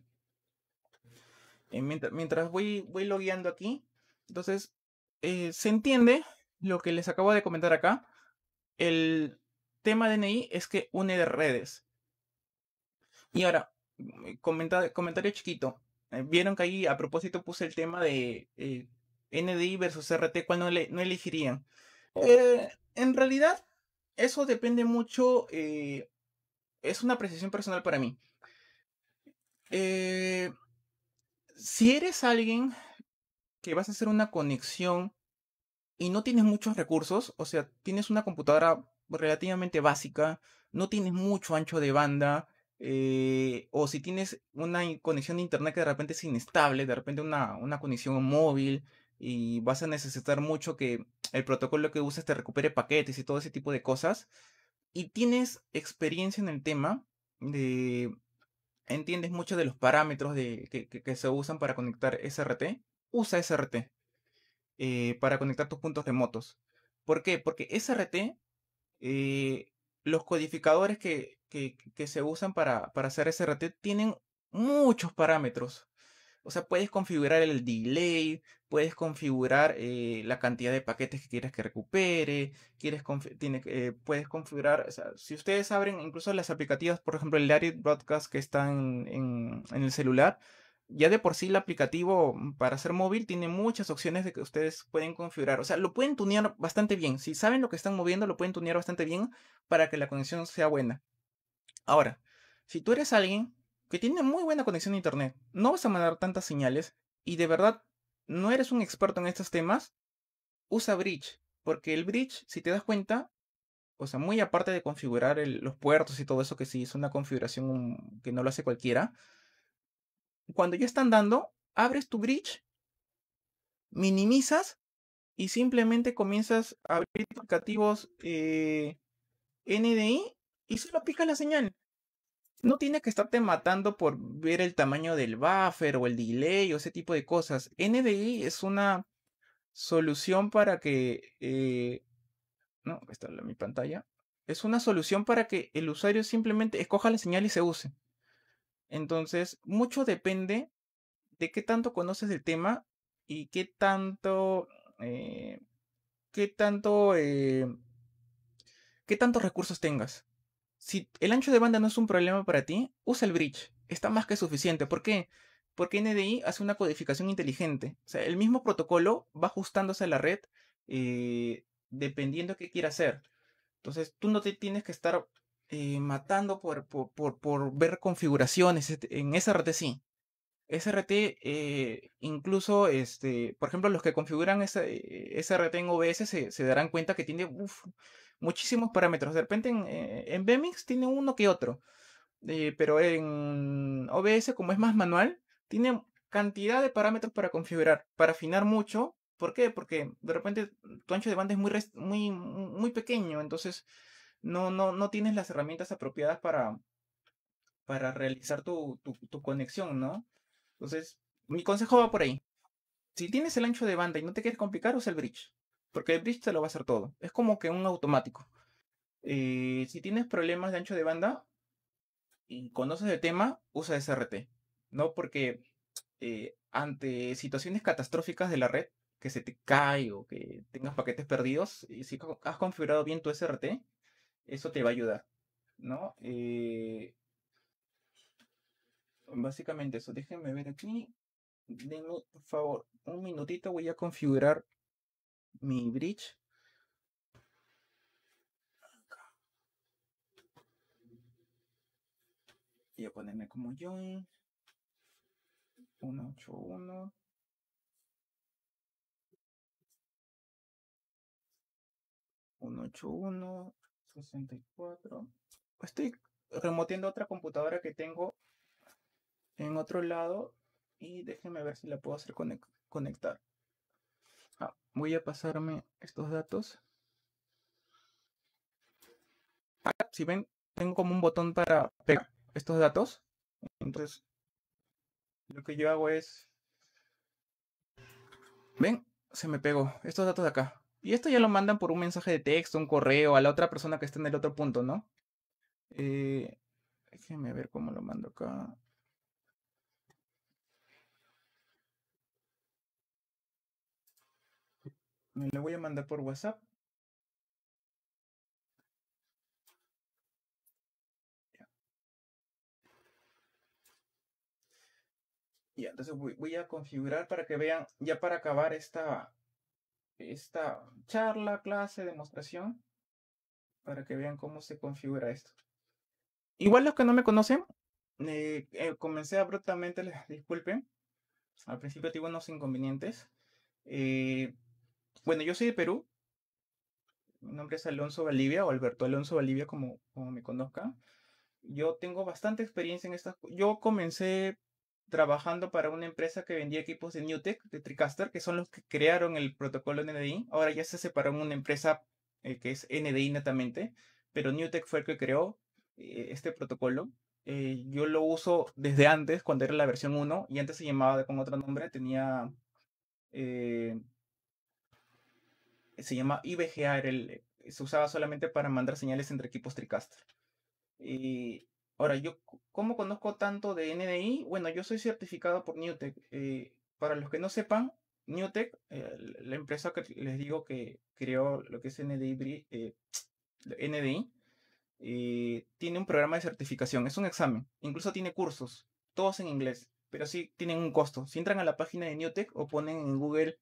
Eh, mientras, mientras voy, voy logueando aquí. Entonces, eh, se entiende lo que les acabo de comentar acá. El tema de NI es que une de redes. Y ahora, mm, comentario chiquito. Eh, vieron que ahí a propósito puse el tema de eh, NDI versus RT, ¿cuál no, le, no elegirían? Eh, en realidad, eso depende mucho, es una apreciación personal para mí. si eres alguien que vas a hacer una conexión y no tienes muchos recursos, o sea, tienes una computadora relativamente básica, no tienes mucho ancho de banda, eh, o si tienes una conexión de internet que de repente es inestable, de repente una, conexión móvil y vas a necesitar mucho que el protocolo que uses te recupere paquetes y todo ese tipo de cosas, y tienes experiencia en el tema, de, entiendes mucho de los parámetros de, que, se usan para conectar SRT, usa SRT eh, para conectar tus puntos remotos. ¿Por qué? Porque SRT, eh, los codificadores que que, se usan para, para hacer ese tienen muchos parámetros. O sea, puedes configurar el delay, puedes configurar eh, la cantidad de paquetes que quieres que recupere, quieres tiene, eh, puedes configurar, o sea, si ustedes abren incluso las aplicativas, por ejemplo, el Larry Broadcast que está en, el celular, ya de por sí el aplicativo mm, para hacer móvil tiene muchas opciones de que ustedes pueden configurar. O sea, lo pueden tunear bastante bien. Si saben lo que están moviendo, lo pueden tunear bastante bien para que la conexión sea buena. Ahora, si tú eres alguien que tiene muy buena conexión a internet, no vas a mandar tantas señales y de verdad no eres un experto en estos temas, usa Bridge, porque el Bridge, si te das cuenta, o sea, muy aparte de configurar los puertos y todo eso, que sí es una configuración mm, que no lo hace cualquiera, cuando ya están dando, abres tu Bridge, minimizas y simplemente comienzas a abrir aplicativos eh, NDI y solo pica la señal. No tiene que estarte matando por ver el tamaño del buffer o el delay o ese tipo de cosas. NDI es una solución para que... Eh, no, está en mi pantalla. Es una solución para que el usuario simplemente escoja la señal y se use. Entonces, mucho depende de qué tanto conoces el tema y qué tanto... Eh, qué tanto... Eh, qué tantos recursos tengas si el ancho de banda no es un problema para ti, usa el bridge. Está más que suficiente. ¿Por qué? Porque NDI hace una codificación inteligente. O sea, el mismo protocolo va ajustándose a la red dependiendo eh, dependiendo qué quiera hacer. Entonces, tú no te tienes que estar eh, matando por, por, por, ver configuraciones. Este, en SRT sí. SRT, eh, incluso, este, por ejemplo, los que configuran esa, SRT en OBS se, darán cuenta que tiene muchísimos parámetros. De repente en, eh, en tiene uno que otro, eh, pero en OBS, como es más manual, tiene cantidad de parámetros para configurar, para afinar mucho. ¿Por qué? Porque de repente tu ancho de banda es muy, muy, muy pequeño, entonces no, no, no tienes las herramientas apropiadas para, para realizar tu, tu conexión, ¿no? Entonces, mi consejo va por ahí. Si tienes el ancho de banda y no te quieres complicar, usa el bridge. Porque el bridge te lo va a hacer todo. Es como que un automático. Eh, si tienes problemas de ancho de banda y conoces el tema, usa SRT. ¿no? Porque eh, ante situaciones catastróficas de la red, que se te cae o que tengas paquetes perdidos, y si has configurado bien tu SRT, eso te va a ayudar. ¿no? Eh, básicamente eso. Déjenme ver aquí. Denme, por favor, un minutito. Voy a configurar mi bridge. Y a ponerme como join. 181. Uno ocho Estoy remoteando otra computadora que tengo en otro lado y déjenme ver si la puedo hacer conectar. Ah, voy a pasarme estos datos. si ven, tengo como un botón para pegar estos datos. Entonces, lo que yo hago es... Ven, se me pegó estos datos de acá. Y esto ya lo mandan por un mensaje de texto, un correo, a la otra persona que está en el otro punto, ¿no? Eh, déjenme ver cómo lo mando acá. Le voy a mandar por WhatsApp. Ya, entonces voy, a configurar para que vean, ya para acabar esta, esta charla, clase, demostración, para que vean cómo se configura esto. Igual los que no me conocen, eh, eh, comencé abruptamente, les disculpen. Al principio tuve unos inconvenientes. Eh, bueno, yo soy de Perú. Mi nombre es Alonso Valivia, o Alberto Alonso Valivia, como, me conozca. Yo tengo bastante experiencia en estas. Yo comencé trabajando para una empresa que vendía equipos de Newtek, de Tricaster, que son los que crearon el protocolo NDI. Ahora ya se separó en una empresa eh, que es NDI netamente, pero Newtek fue el que creó eh, este protocolo. Eh, yo lo uso desde antes, cuando era la versión 1, y antes se llamaba con otro nombre, tenía se llama IBGA, eh, se usaba solamente para mandar señales entre equipos TriCaster. Y ahora, yo, ¿cómo conozco tanto de NDI? Bueno, yo soy certificado por Newtek. Eh, para los que no sepan, Newtek, eh, la empresa que les digo que creó lo que es NDI, NDI tiene un programa de certificación, es un examen, incluso tiene cursos, todos en inglés, pero sí tienen un costo. Si entran a la página de Newtek o ponen en Google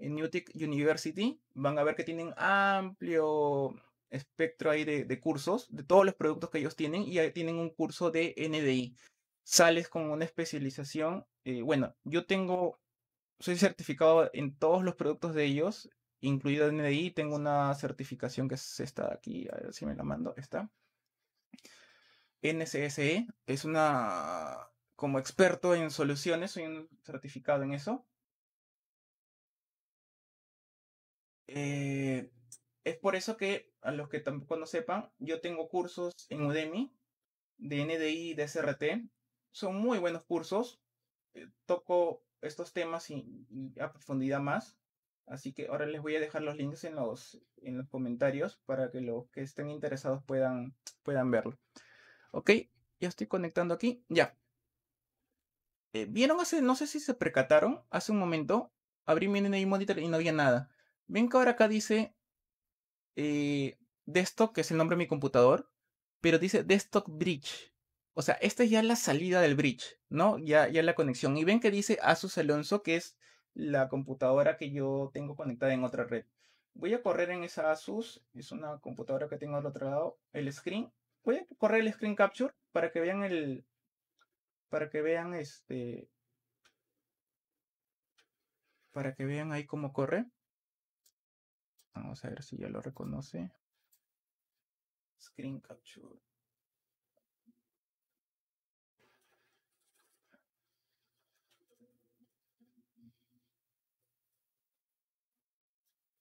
en University, van a ver que tienen amplio espectro ahí de, cursos, de todos los productos que ellos tienen, y ahí tienen un curso de NDI. Sales con una especialización. Eh, bueno, yo tengo, soy certificado en todos los productos de ellos, incluido NDI. Tengo una certificación que es esta de aquí, a ver si me la mando, esta. NCSE, es una, como experto en soluciones, soy un certificado en eso. Eh, es por eso que, a los que tampoco sepan, yo tengo cursos en Udemy, de NDI y de SRT. Son muy buenos cursos. Eh, toco estos temas y, a profundidad más. Así que ahora les voy a dejar los links en los, en los comentarios para que los que estén interesados puedan, puedan verlo. Ok, ya estoy conectando aquí. Ya. Eh, Vieron hace, no sé si se percataron, hace un momento abrí mi NDI Monitor y no había nada. Ven que ahora acá dice eh, Desktop, que es el nombre de mi computador, pero dice Desktop Bridge. O sea, esta ya la salida del bridge, ¿no? Ya, ya la conexión. Y ven que dice Asus Alonso, que es la computadora que yo tengo conectada en otra red. Voy a correr en esa Asus, es una computadora que tengo al otro lado, el screen. Voy a correr el screen capture para que vean el. Para que vean este. Para que vean ahí cómo corre. Vamos a ver si ya lo reconoce. Screen capture.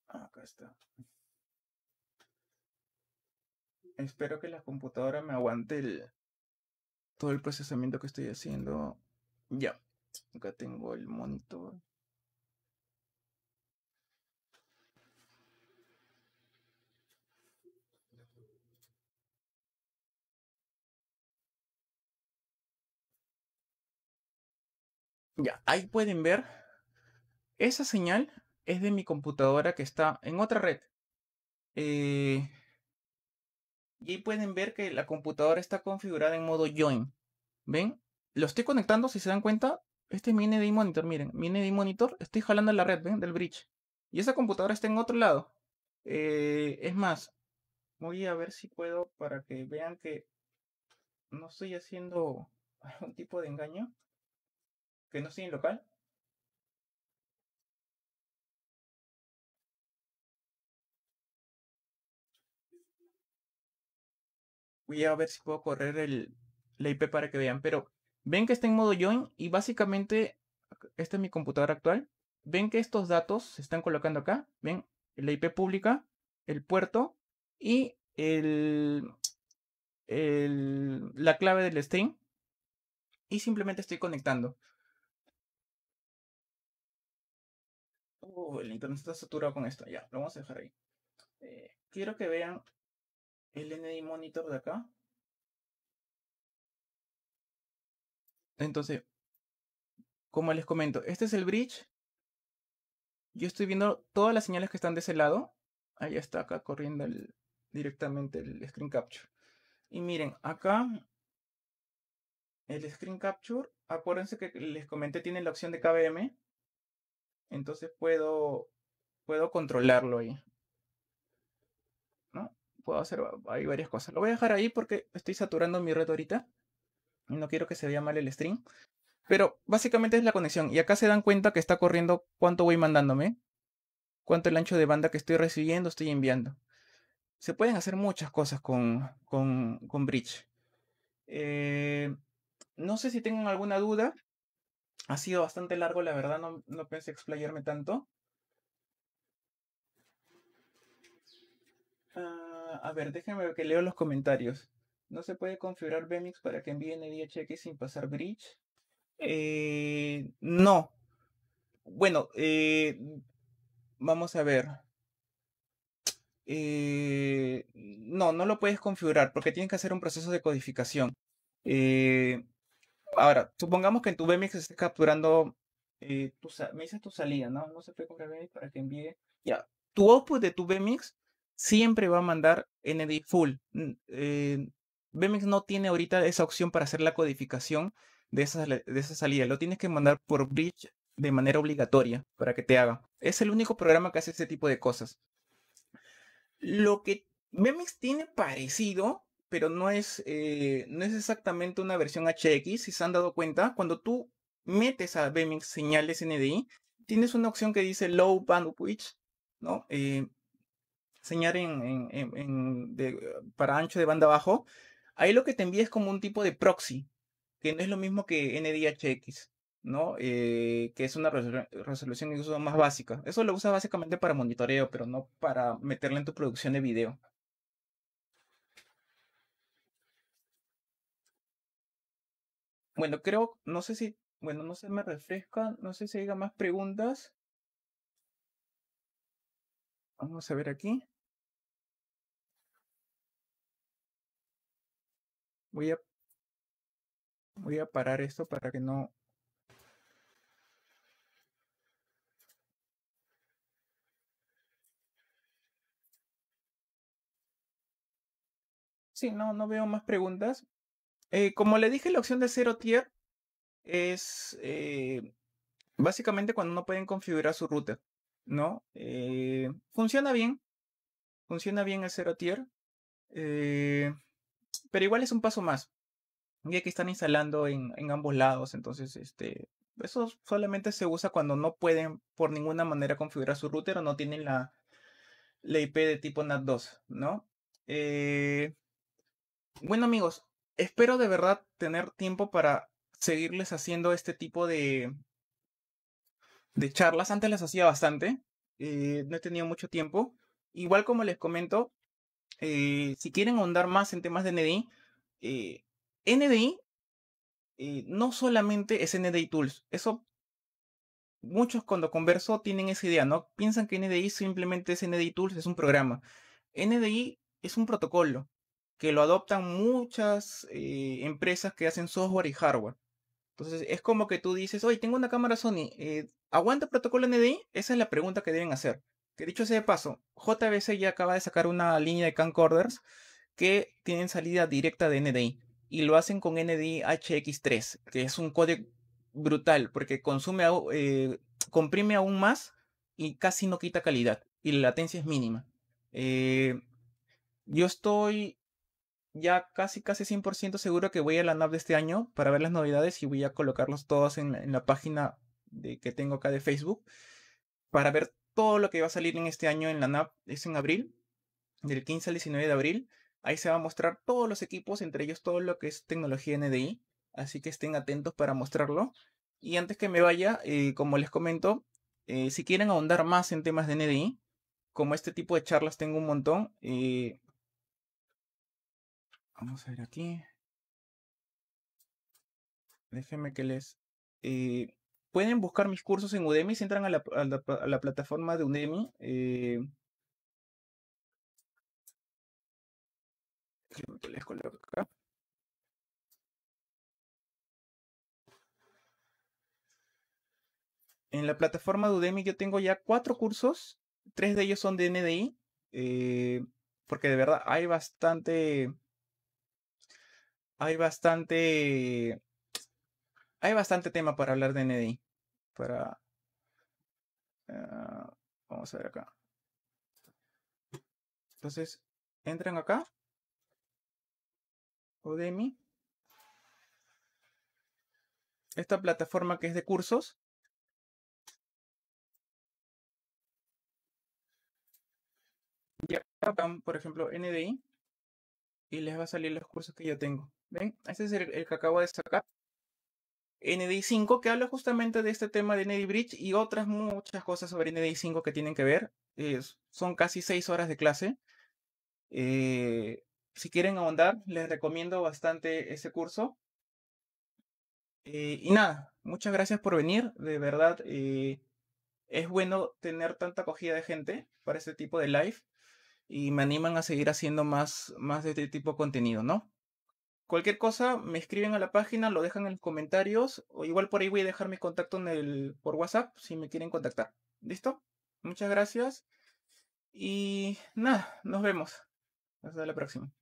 Ah, acá está. Espero que la computadora me aguante el, todo el procesamiento que estoy haciendo. Ya. Acá tengo el monitor. Ya, ahí pueden ver, esa señal es de mi computadora que está en otra red. Eh, y ahí pueden ver que la computadora está configurada en modo join. ¿Ven? Lo estoy conectando, si se dan cuenta, este es mi monitor, miren, mi NDI monitor, estoy jalando la red, ¿ven? Del bridge. Y esa computadora está en otro lado. Eh, es más, voy a ver si puedo para que vean que no estoy haciendo algún tipo de engaño que no en local. Voy a ver si puedo correr el, la IP para que vean. Pero ven que está en modo join y básicamente esta es mi computadora actual. Ven que estos datos se están colocando acá. Ven la IP pública, el puerto y el, la clave del string Y simplemente estoy conectando. el internet está saturado con esto. Ya, lo vamos a dejar ahí. Eh, quiero que vean el NDI monitor de acá. Entonces, como les comento, este es el bridge. Yo estoy viendo todas las señales que están de ese lado. Ahí está acá corriendo directamente el screen capture. Y miren, acá el screen capture, acuérdense que les comenté, tiene la opción de KVM. Entonces puedo, puedo controlarlo ahí. ¿No? Puedo hacer ah, hay varias cosas. Lo voy a dejar ahí porque estoy saturando mi red ahorita. Y no quiero que se vea mal el stream. Pero básicamente es la conexión. Y acá se dan cuenta que está corriendo cuánto voy mandándome. Cuánto el ancho de banda que estoy recibiendo, estoy enviando. Se pueden hacer muchas cosas con, Bridge. Eh, no sé si tengan alguna duda. Ha sido bastante largo, la verdad, no, pensé explayarme tanto. Ah, a ver, déjenme que leo los comentarios. No se puede configurar Bemix para que envíe el IHX sin pasar bridge. Eh, no. Bueno, eh, vamos a ver. Eh, no, no lo puedes configurar porque tienes que hacer un proceso de codificación. Eh, Ahora, supongamos que en tu BMX estés capturando, eh, tu, me dices tu salida, ¿no? No se puede comprar BMX para que envíe. Ya, tu output de tu BMX siempre va a mandar ND full. Eh, BMX no tiene ahorita esa opción para hacer la codificación de esa, de esa salida. Lo tienes que mandar por bridge de manera obligatoria para que te haga. Es el único programa que hace ese tipo de cosas. Lo que BMX tiene parecido pero no es, eh, no es exactamente una versión HX. Si se han dado cuenta, cuando tú metes a BEMIX señales NDI, tienes una opción que dice Low Bandwidth, ¿no? Eh, señal en, para ancho de banda bajo. Ahí lo que te envía es como un tipo de proxy, que no es lo mismo que NDHX, ¿no? Eh, que es una resolución resolución uso más básica. Eso lo usas básicamente para monitoreo, pero no para meterla en tu producción de video. Bueno, creo, no sé si, bueno, no sé, me refresca, no sé si hay más preguntas. Vamos a ver aquí. Voy a, voy a parar esto para que no Sí, no, no veo más preguntas. Eh, como le dije, la opción de cero tier es eh, básicamente cuando no pueden configurar su router. ¿no? Eh, funciona bien, funciona bien el cero tier, pero igual es un paso más, ya que están instalando en, ambos lados, entonces este, eso solamente se usa cuando no pueden por ninguna manera configurar su router o no tienen la, la IP de tipo NAT2, ¿no? bueno amigos, espero de verdad tener tiempo para seguirles haciendo este tipo de, de charlas. Antes las hacía bastante, eh, no he tenido mucho tiempo. Igual como les comento, eh, si quieren ahondar más en temas de NDI, eh, NDI no solamente es NDI Tools, eso muchos cuando converso tienen esa idea, ¿no? Piensan que NDI simplemente es NDI Tools, es un programa. NDI es un protocolo, que lo adoptan muchas eh, empresas que hacen software y hardware. Entonces, es como que tú dices, oye, tengo una cámara Sony, eh, ¿aguanta protocolo NDI? Esa es la pregunta que deben hacer. Que dicho sea de paso, JBC ya acaba de sacar una línea de camcorders que tienen salida directa de NDI y lo hacen con NDI HX3, que es un código brutal porque consume, eh, comprime aún más y casi no quita calidad y la latencia es mínima. yo estoy ya casi casi 100% seguro que voy a la NAB de este año para ver las novedades y voy a colocarlos todos en la, página de, que tengo acá de Facebook para ver todo lo que va a salir en este año en la NAB. Es en abril, del 15 al 19 de abril. Ahí se va a mostrar todos los equipos, entre ellos todo lo que es tecnología NDI. Así que estén atentos para mostrarlo. Y antes que me vaya, eh, como les comento, eh, si quieren ahondar más en temas de NDI, como este tipo de charlas tengo un montón, eh, Vamos a ver aquí. Déjenme que les... Eh, pueden buscar mis cursos en Udemy si entran a la, plataforma de Udemy. Eh. que les acá. En la plataforma de Udemy yo tengo ya cuatro cursos, tres de ellos son de NDI, eh, porque de verdad hay bastante, hay bastante. Hay bastante tema para hablar de NDI. Para. Ah, vamos a ver acá. Entonces, entran acá. Udemy. Esta plataforma que es de cursos. Ya por ejemplo, NDI. Y les va a salir los cursos que yo tengo. ¿Ven? Este es el, que acabo de sacar. NDI5 que habla justamente de este tema de NDI Bridge y otras muchas cosas sobre NDI5 que tienen que ver. son casi seis horas de clase. Eh, si quieren ahondar, les recomiendo bastante ese curso. Eh, y nada, muchas gracias por venir. De verdad, eh, es bueno tener tanta acogida de gente para este tipo de live y me animan a seguir haciendo más, más de este tipo de contenido, ¿no? Cualquier cosa, me escriben a la página, lo dejan en los comentarios, o igual por ahí voy a dejar mi contacto por WhatsApp si me quieren contactar. ¿Listo? Muchas gracias. Y nada, nos vemos. Hasta la próxima.